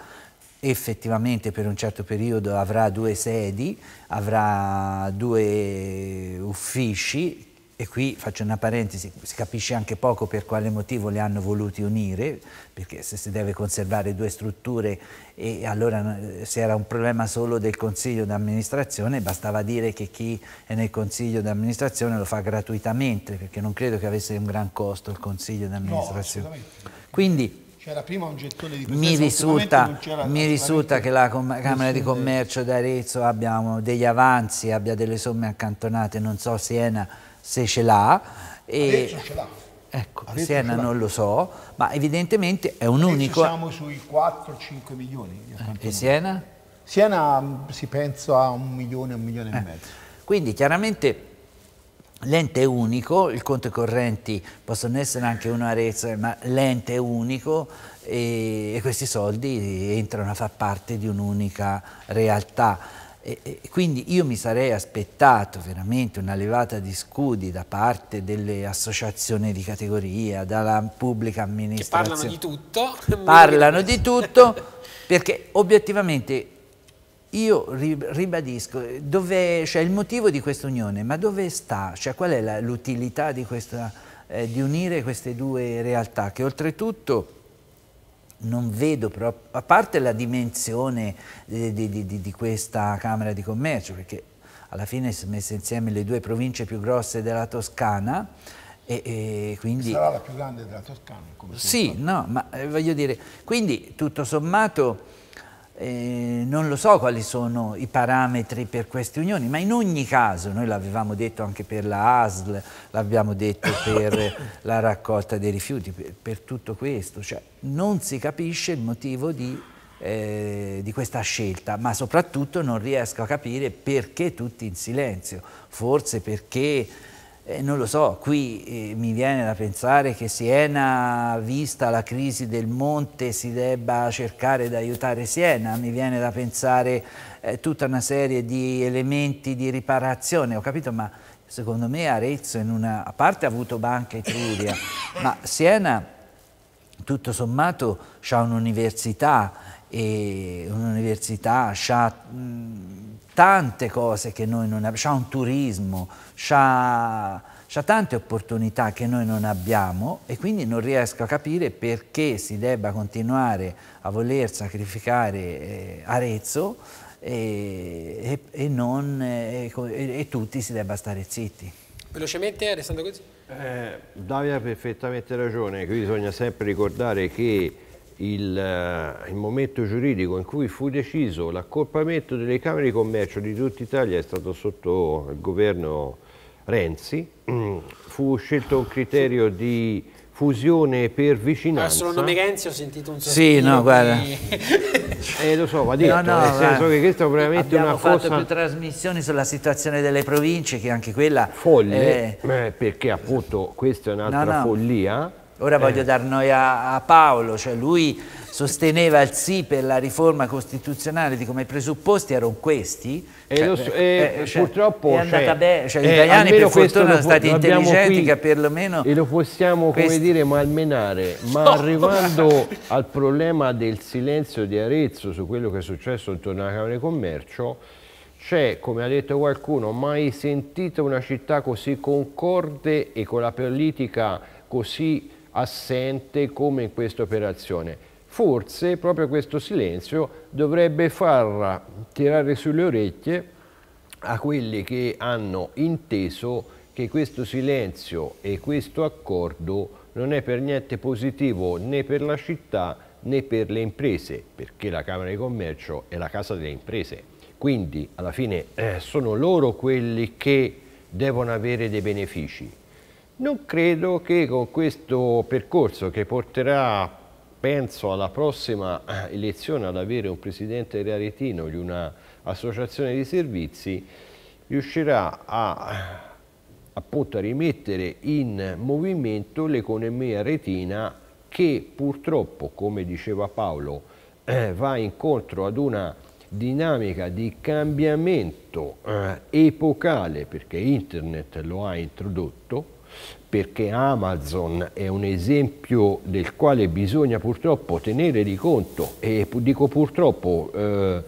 effettivamente per un certo periodo avrà due sedi, avrà due uffici e qui faccio una parentesi, si capisce anche poco per quale motivo li hanno voluti unire, perché se si deve conservare due strutture e allora eh, se era un problema solo del consiglio d'amministrazione bastava dire che chi è nel consiglio d'amministrazione lo fa gratuitamente, perché non credo che avesse un gran costo il consiglio d'amministrazione. No, Quindi c'era prima un gettone di presenza, mi risulta, mi risulta che la Camera di Commercio d'Arezzo abbia degli avanzi, abbia delle somme accantonate, non so Siena se ce l'ha. Arezzo ce l'ha. Ecco, Arezzo Siena non lo so, ma evidentemente è un Arezzo unico... siamo sui 4-5 milioni di accantonati. Eh, e Siena? Siena mm, si pensa a un milione, un milione eh. e mezzo. Quindi chiaramente L'ente unico, il conto correnti possono essere anche un'arezza, ma l'ente è unico e, e, questi soldi entrano a far parte di un'unica realtà. E, e quindi io mi sarei aspettato veramente una levata di scudi da parte delle associazioni di categoria, dalla pubblica amministrazione. Che parlano di tutto. Parlano di tutto perché obiettivamente io ribadisco, c'è il motivo di questa unione, ma dove sta? Cioè, qual è l'utilità di, eh, di, unire queste due realtà che oltretutto non vedo, proprio, a parte la dimensione eh, di, di, di questa Camera di Commercio, perché alla fine si sono messe insieme le due province più grosse della Toscana, e, e quindi... Sarà la più grande della Toscana. sì, no, ma eh, voglio dire, quindi tutto sommato eh, non lo so quali sono i parametri per queste unioni, ma in ogni caso, noi l'avevamo detto anche per la ASL, l'abbiamo detto per la raccolta dei rifiuti, per, per, tutto questo, cioè non si capisce il motivo di, eh, di questa scelta, ma soprattutto non riesco a capire perché tutti in silenzio, forse perché eh, non lo so, qui eh, mi viene da pensare che Siena, vista la crisi del monte, si debba cercare di aiutare Siena, mi viene da pensare eh, tutta una serie di elementi di riparazione, ho capito, ma secondo me Arezzo, una, a parte ha avuto Banca Etruria, ma Siena tutto sommato ha un'università, un'università ha tante cose che noi non abbiamo, c'ha un turismo, c'ha, tante opportunità che noi non abbiamo e quindi non riesco a capire perché si debba continuare a voler sacrificare eh, Arezzo e, e, e, non, eh, e, e tutti si debba stare zitti. Velocemente Alessandro così? Eh, Davide ha perfettamente ragione, qui bisogna sempre ricordare che il, eh, il, momento giuridico in cui fu deciso l'accorpamento delle Camere di Commercio di tutta Italia è stato sotto il governo Renzi, mm, fu scelto un criterio di fusione per vicinanza. nome Renzi ho sentito un sospiro. Sì, no, guarda. eh, lo so, ma dico, no, no, nel senso che questa è veramente una cosa... Abbiamo fatto più trasmissioni sulla situazione delle province, che anche quella... Folle, è... Eh, perché appunto questa è un'altra no, follia Ora eh. voglio dar noia a Paolo, cioè lui sosteneva il sì per la riforma costituzionale di come i presupposti erano questi. E eh, cioè, so, e eh, eh, eh, cioè, purtroppo è andata cioè, bene, cioè, gli italiani per fortuna sono stati intelligenti che perlomeno... E lo possiamo, questi... come dire, malmenare, ma no. arrivando al problema del silenzio di Arezzo su quello che è successo intorno alla Camera di Commercio, c'è, come ha detto qualcuno, mai sentito una città così concorde e con la politica così assente come in questa operazione. Forse proprio questo silenzio dovrebbe far tirare sulle orecchie a quelli che hanno inteso che questo silenzio e questo accordo non è per niente positivo né per la città né per le imprese, perché la Camera di Commercio è la casa delle imprese. Quindi alla fine eh, sono loro quelli che devono avere dei benefici non credo che con questo percorso che porterà, penso, alla prossima eh, elezione ad avere un presidente raretino di un'associazione di servizi, riuscirà a appunto a rimettere in movimento l'economia retina che purtroppo, come diceva Paolo, eh, va incontro ad una dinamica di cambiamento eh, epocale, perché internet lo ha introdotto, perché Amazon è un esempio del quale bisogna purtroppo tenere di conto e dico purtroppo eh,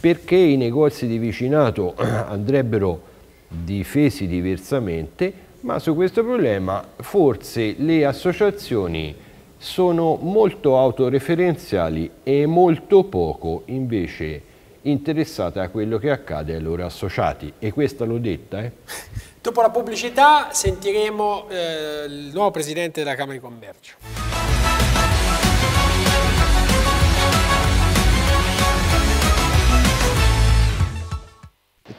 perché i negozi di vicinato andrebbero difesi diversamente, ma su questo problema forse le associazioni sono molto autoreferenziali e molto poco invece interessate a quello che accade ai loro associati. E questa l'ho detta, eh? Dopo la pubblicità sentiremo eh, il nuovo presidente della Camera di Commercio.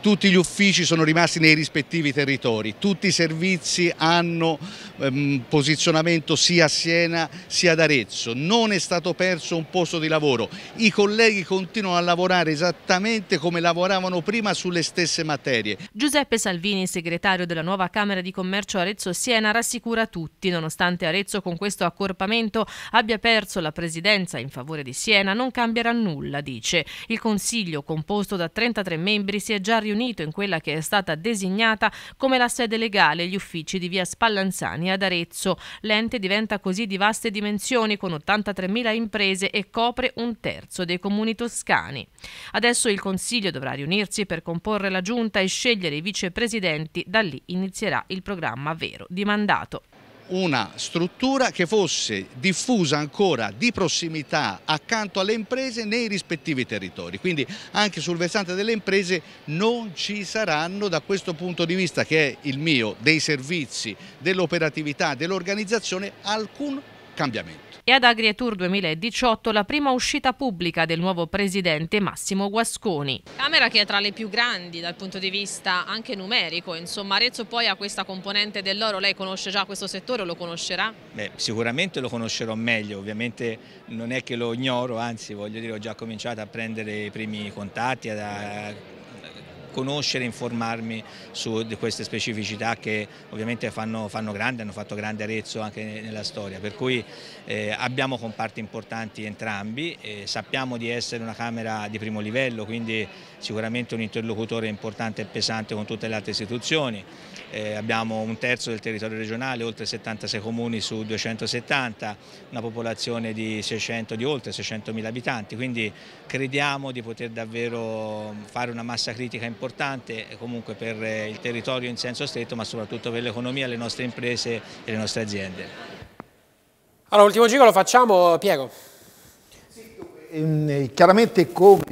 tutti gli uffici sono rimasti nei rispettivi territori, tutti i servizi hanno ehm, posizionamento sia a Siena sia ad Arezzo, non è stato perso un posto di lavoro, i colleghi continuano a lavorare esattamente come lavoravano prima sulle stesse materie. Giuseppe Salvini, segretario della nuova Camera di Commercio Arezzo-Siena, rassicura tutti, nonostante Arezzo con questo accorpamento abbia perso la presidenza in favore di Siena, non cambierà nulla, dice. Il Consiglio, composto da 33 membri, si è già riunito riunito in quella che è stata designata come la sede legale gli uffici di via Spallanzani ad Arezzo. L'ente diventa così di vaste dimensioni con 83.000 imprese e copre un terzo dei comuni toscani. Adesso il Consiglio dovrà riunirsi per comporre la giunta e scegliere i vicepresidenti, da lì inizierà il programma vero di mandato una struttura che fosse diffusa ancora di prossimità accanto alle imprese nei rispettivi territori. Quindi anche sul versante delle imprese non ci saranno da questo punto di vista che è il mio, dei servizi, dell'operatività, dell'organizzazione, alcun cambiamento e ad AgriTour 2018 la prima uscita pubblica del nuovo presidente Massimo Guasconi. Camera che è tra le più grandi dal punto di vista anche numerico, insomma Arezzo poi ha questa componente dell'oro, lei conosce già questo settore o lo conoscerà? Beh, sicuramente lo conoscerò meglio, ovviamente non è che lo ignoro, anzi voglio dire ho già cominciato a prendere i primi contatti, a conoscere e informarmi su queste specificità che ovviamente fanno, fanno, grande, hanno fatto grande Arezzo anche nella storia, per cui eh, abbiamo comparti importanti entrambi, eh, sappiamo di essere una Camera di primo livello, quindi sicuramente un interlocutore importante e pesante con tutte le altre istituzioni, eh, abbiamo un terzo del territorio regionale, oltre 76 comuni su 270, una popolazione di, 600, di oltre 600.000 abitanti, quindi crediamo di poter davvero fare una massa critica importante eh, comunque per eh, il territorio in senso stretto ma soprattutto per l'economia, le nostre imprese e le nostre aziende. Allora, ultimo giro lo facciamo, Piero. Ehm, eh, chiaramente come,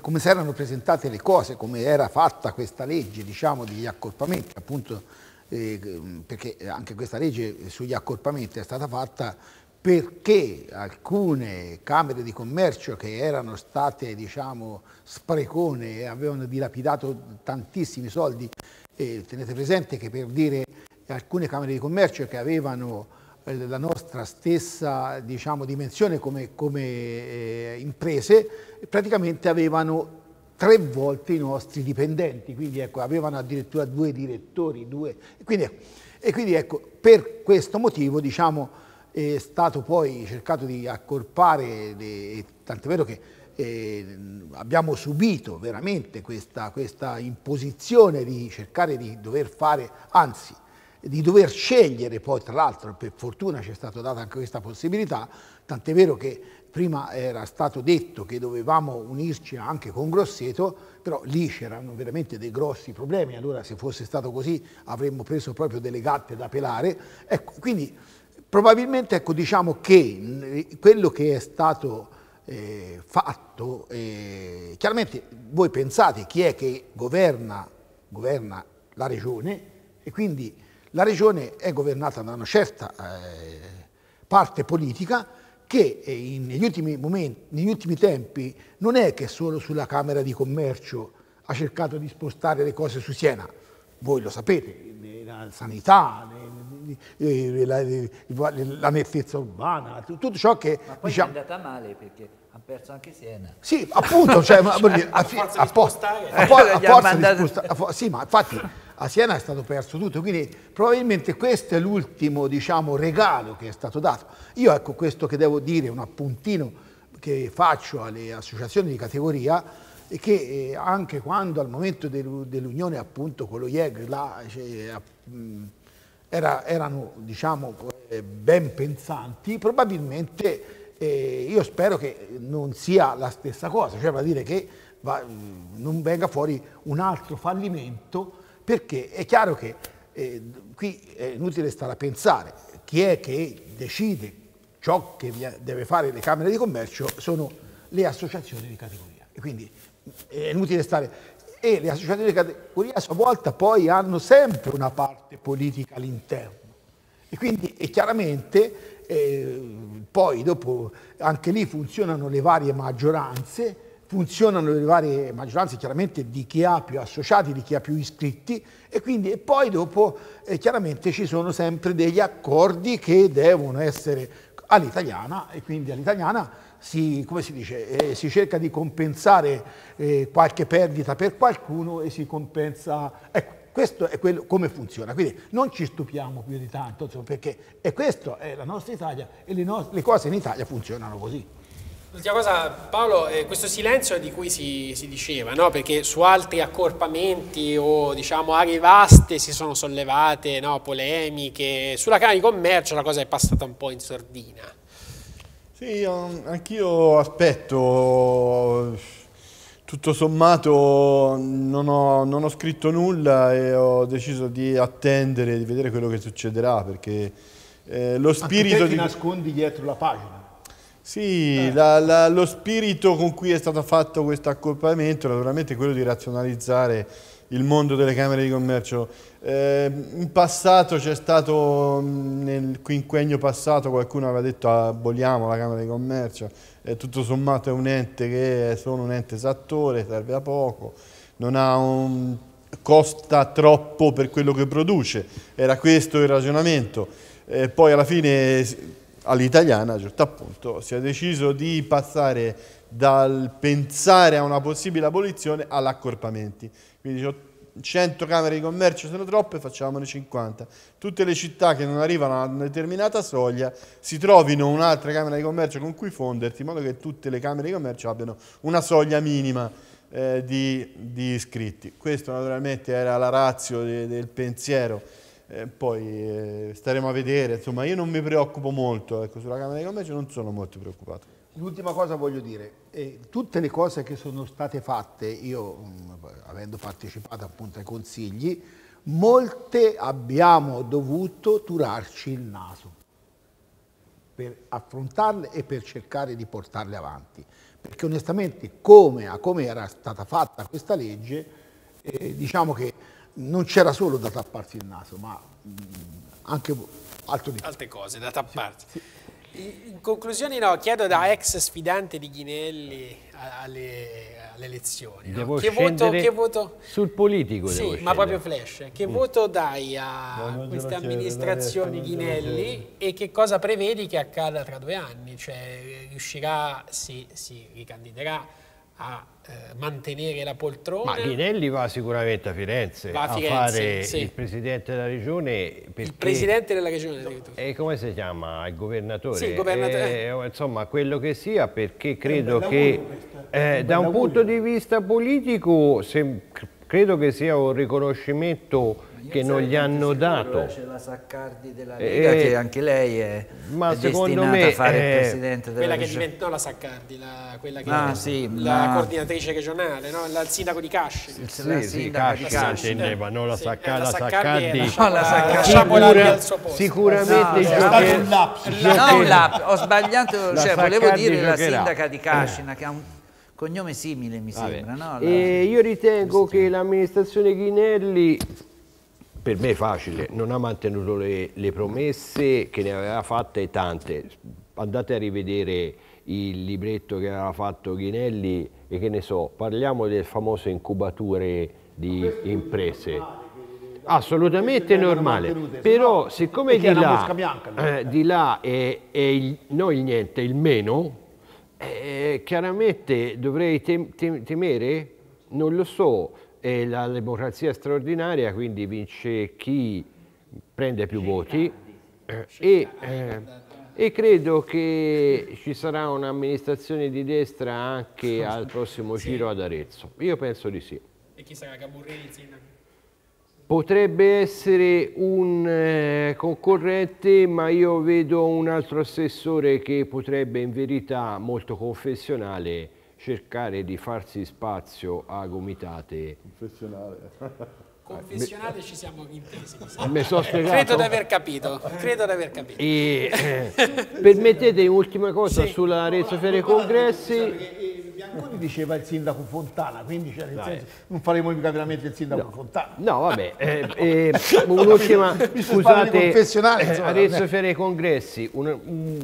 come, si erano presentate le cose, come era fatta questa legge diciamo, degli accorpamenti, appunto eh, ehm, perché anche questa legge sugli accorpamenti è stata fatta perché alcune camere di commercio che erano state diciamo, sprecone e avevano dilapidato tantissimi soldi, eh, tenete presente che per dire alcune camere di commercio che avevano eh, la nostra stessa diciamo, dimensione come, come eh, imprese, praticamente avevano tre volte i nostri dipendenti, quindi ecco, avevano addirittura due direttori, due. E quindi, ecco, e quindi ecco, per questo motivo diciamo, è stato poi cercato di accorpare, le, tant'è vero che eh, abbiamo subito veramente questa, questa imposizione di cercare di dover fare, anzi, di dover scegliere poi tra l'altro per fortuna ci è stata data anche questa possibilità tant'è vero che prima era stato detto che dovevamo unirci anche con Grosseto però lì c'erano veramente dei grossi problemi allora se fosse stato così avremmo preso proprio delle gatte da pelare ecco, quindi probabilmente ecco, diciamo che quello che è stato eh, fatto eh, chiaramente voi pensate chi è che governa, governa la regione e quindi la regione è governata da una certa eh, parte politica che eh, in, negli, ultimi momenti, negli ultimi tempi non è che solo sulla Camera di Commercio ha cercato di spostare le cose su Siena, voi lo sapete, eh, la sanità, eh, la, la, la nettezza urbana, tutto ciò che... Ma poi diciamo, è andata male perché ha perso anche Siena. Sì, appunto, cioè, cioè, a, a, forza di spostare. A, a, a forza di spostare, sì, ma infatti a Siena è stato perso tutto, quindi probabilmente questo è l'ultimo diciamo, regalo che è stato dato. Io ecco questo che devo dire, un appuntino che faccio alle associazioni di categoria, che eh, anche quando al momento dell'unione appunto con lo IEG là, cioè, eh, era, erano diciamo, eh, ben pensanti, probabilmente eh, io spero che non sia la stessa cosa, cioè va a dire che va, non venga fuori un altro fallimento perché è chiaro che eh, qui è inutile stare a pensare, chi è che decide ciò che deve fare le Camere di Commercio sono le associazioni di categoria. E quindi mm, è inutile stare... E le associazioni di categoria a sua volta poi hanno sempre una parte politica all'interno. E quindi e chiaramente eh, poi dopo anche lì funzionano le varie maggioranze funzionano le varie maggioranze chiaramente di chi ha più associati, di chi ha più iscritti e, quindi, e poi dopo eh, chiaramente ci sono sempre degli accordi che devono essere all'italiana e quindi all'italiana si, si, dice, eh, si cerca di compensare eh, qualche perdita per qualcuno e si compensa... Ecco, questo è quello, come funziona, quindi non ci stupiamo più di tanto, insomma, perché è questa è la nostra Italia e le, no le cose in Italia funzionano così. L'ultima cosa, Paolo, eh, questo silenzio di cui si, si diceva, no? perché su altri accorpamenti o diciamo, aree vaste si sono sollevate no? polemiche, sulla Camera di Commercio la cosa è passata un po' in sordina. Sì, anch'io aspetto, tutto sommato non ho, non ho scritto nulla e ho deciso di attendere, di vedere quello che succederà, perché eh, lo spirito... Anche te ti di... nascondi dietro la pagina. Sì, eh. la, la, lo spirito con cui è stato fatto questo accorpamento era veramente quello di razionalizzare il mondo delle Camere di Commercio. Eh, in passato c'è stato, mm, nel quinquennio passato, qualcuno aveva detto ah, aboliamo la Camera di Commercio, eh, tutto sommato è un ente che è solo un ente esattore, serve a poco, un, costa troppo per quello che produce, era questo il ragionamento. Eh, poi alla fine all'italiana a un certo punto si è deciso di passare dal pensare a una possibile abolizione all'accorpamenti. Quindi 100 camere di commercio sono troppe, facciamone 50. Tutte le città che non arrivano a una determinata soglia si trovino un'altra camera di commercio con cui fonderti, in modo che tutte le camere di commercio abbiano una soglia minima eh, di, di, iscritti. Questo naturalmente era la razza del pensiero poi eh, staremo a vedere, insomma io non mi preoccupo molto, ecco, sulla Camera dei Commercio non sono molto preoccupato. L'ultima cosa voglio dire, eh, tutte le cose che sono state fatte, io mh, mm, avendo partecipato appunto ai consigli, molte abbiamo dovuto turarci il naso per affrontarle e per cercare di portarle avanti, perché onestamente come, come era stata fatta questa legge, eh, diciamo che non c'era solo da tapparsi il naso, ma mm, anche altro di... Altre cose da tapparsi. Sì, sì. In conclusione no, chiedo da ex sfidante di Ghinelli alle, alle elezioni. No? Che, voto, che, voto, Sul politico Sì, ma proprio flash. Che mm. voto dai a no, questa amministrazione Ghinelli e che cosa prevedi che accada tra due anni? Cioè riuscirà, si, si ricandiderà a eh, mantenere la poltrona. Ma Ghinelli va sicuramente a Firenze, va a, Firenze, a fare sì. il presidente della regione. Il presidente della regione no, E come si chiama? Il governatore? Sì, il governatore. Eh, eh insomma, quello che sia, perché credo che eh, da un punto di vista politico se, credo che sia un riconoscimento che non gli hanno dato. la Saccardi della Lega, e, che eh, anche lei è, ma è secondo me, a fare è, eh, il presidente della Quella che diventò la Saccardi, la, quella che ah, sì, la ma... coordinatrice regionale, no? la, il sindaco di Casce. Sì, sì, la sindaco sì, di Casce. Eh, Intendeva, non la, Sacca, la Saccardi. La Saccardi suo posto. sicuramente no, no, un lap, ho sbagliato, cioè, volevo dire la sindaca di Cascina che ha un cognome simile mi Vabbè. sembra. No? La... io ritengo che l'amministrazione Ghinelli per me è facile, non ha mantenuto le, le promesse che ne aveva fatte tante. Andate a rivedere il libretto che aveva fatto Ghinelli e che ne so, parliamo delle famose incubature di imprese. Assolutamente normale, però siccome di là, eh, di là, è, è il, no, il niente, il meno, eh, chiaramente dovrei tem, tem, temere, non lo so, è la democrazia straordinaria, quindi vince chi prende più voti eh, eh, e, eh, e, credo che ci sarà un'amministrazione di destra anche al prossimo sì. giro ad Arezzo. Io penso di sì. E chi sarà Gaburrini Zina? Potrebbe essere un eh, concorrente, ma io vedo un altro assessore che potrebbe in verità molto confessionale cercare di farsi spazio a gomitate. Confessionale. Confessionale ci siamo intesi. Eh, credo di aver capito. Credo di aver capito. E, eh, permettete un'ultima cosa sì. sulla Rezzo Fiere Congressi. Perché, eh, Bianconi diceva il cioè, senso, non faremo mica veramente il sindaco no. Fontana. No, vabbè, eh, eh, un'ultima, scusate, Arezzo eh, Fiere Congressi, una,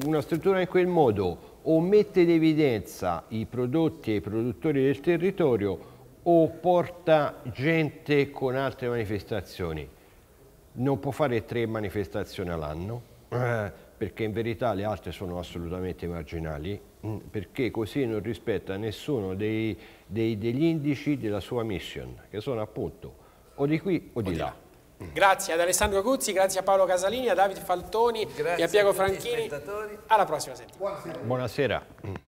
una struttura in quel modo o mette in evidenza i prodotti e i produttori del territorio o porta gente con altre manifestazioni. Non può fare tre manifestazioni all'anno, eh, perché in verità le altre sono assolutamente marginali, mm, perché così non rispetta nessuno dei, dei, degli indici della sua mission, che sono appunto o di qui o di, o di là. là. Grazie ad Alessandro Cuzzi, grazie a Paolo Casalini, a David Faltoni grazie e a Piero Franchini. Alla prossima settimana. Buonasera. Buonasera.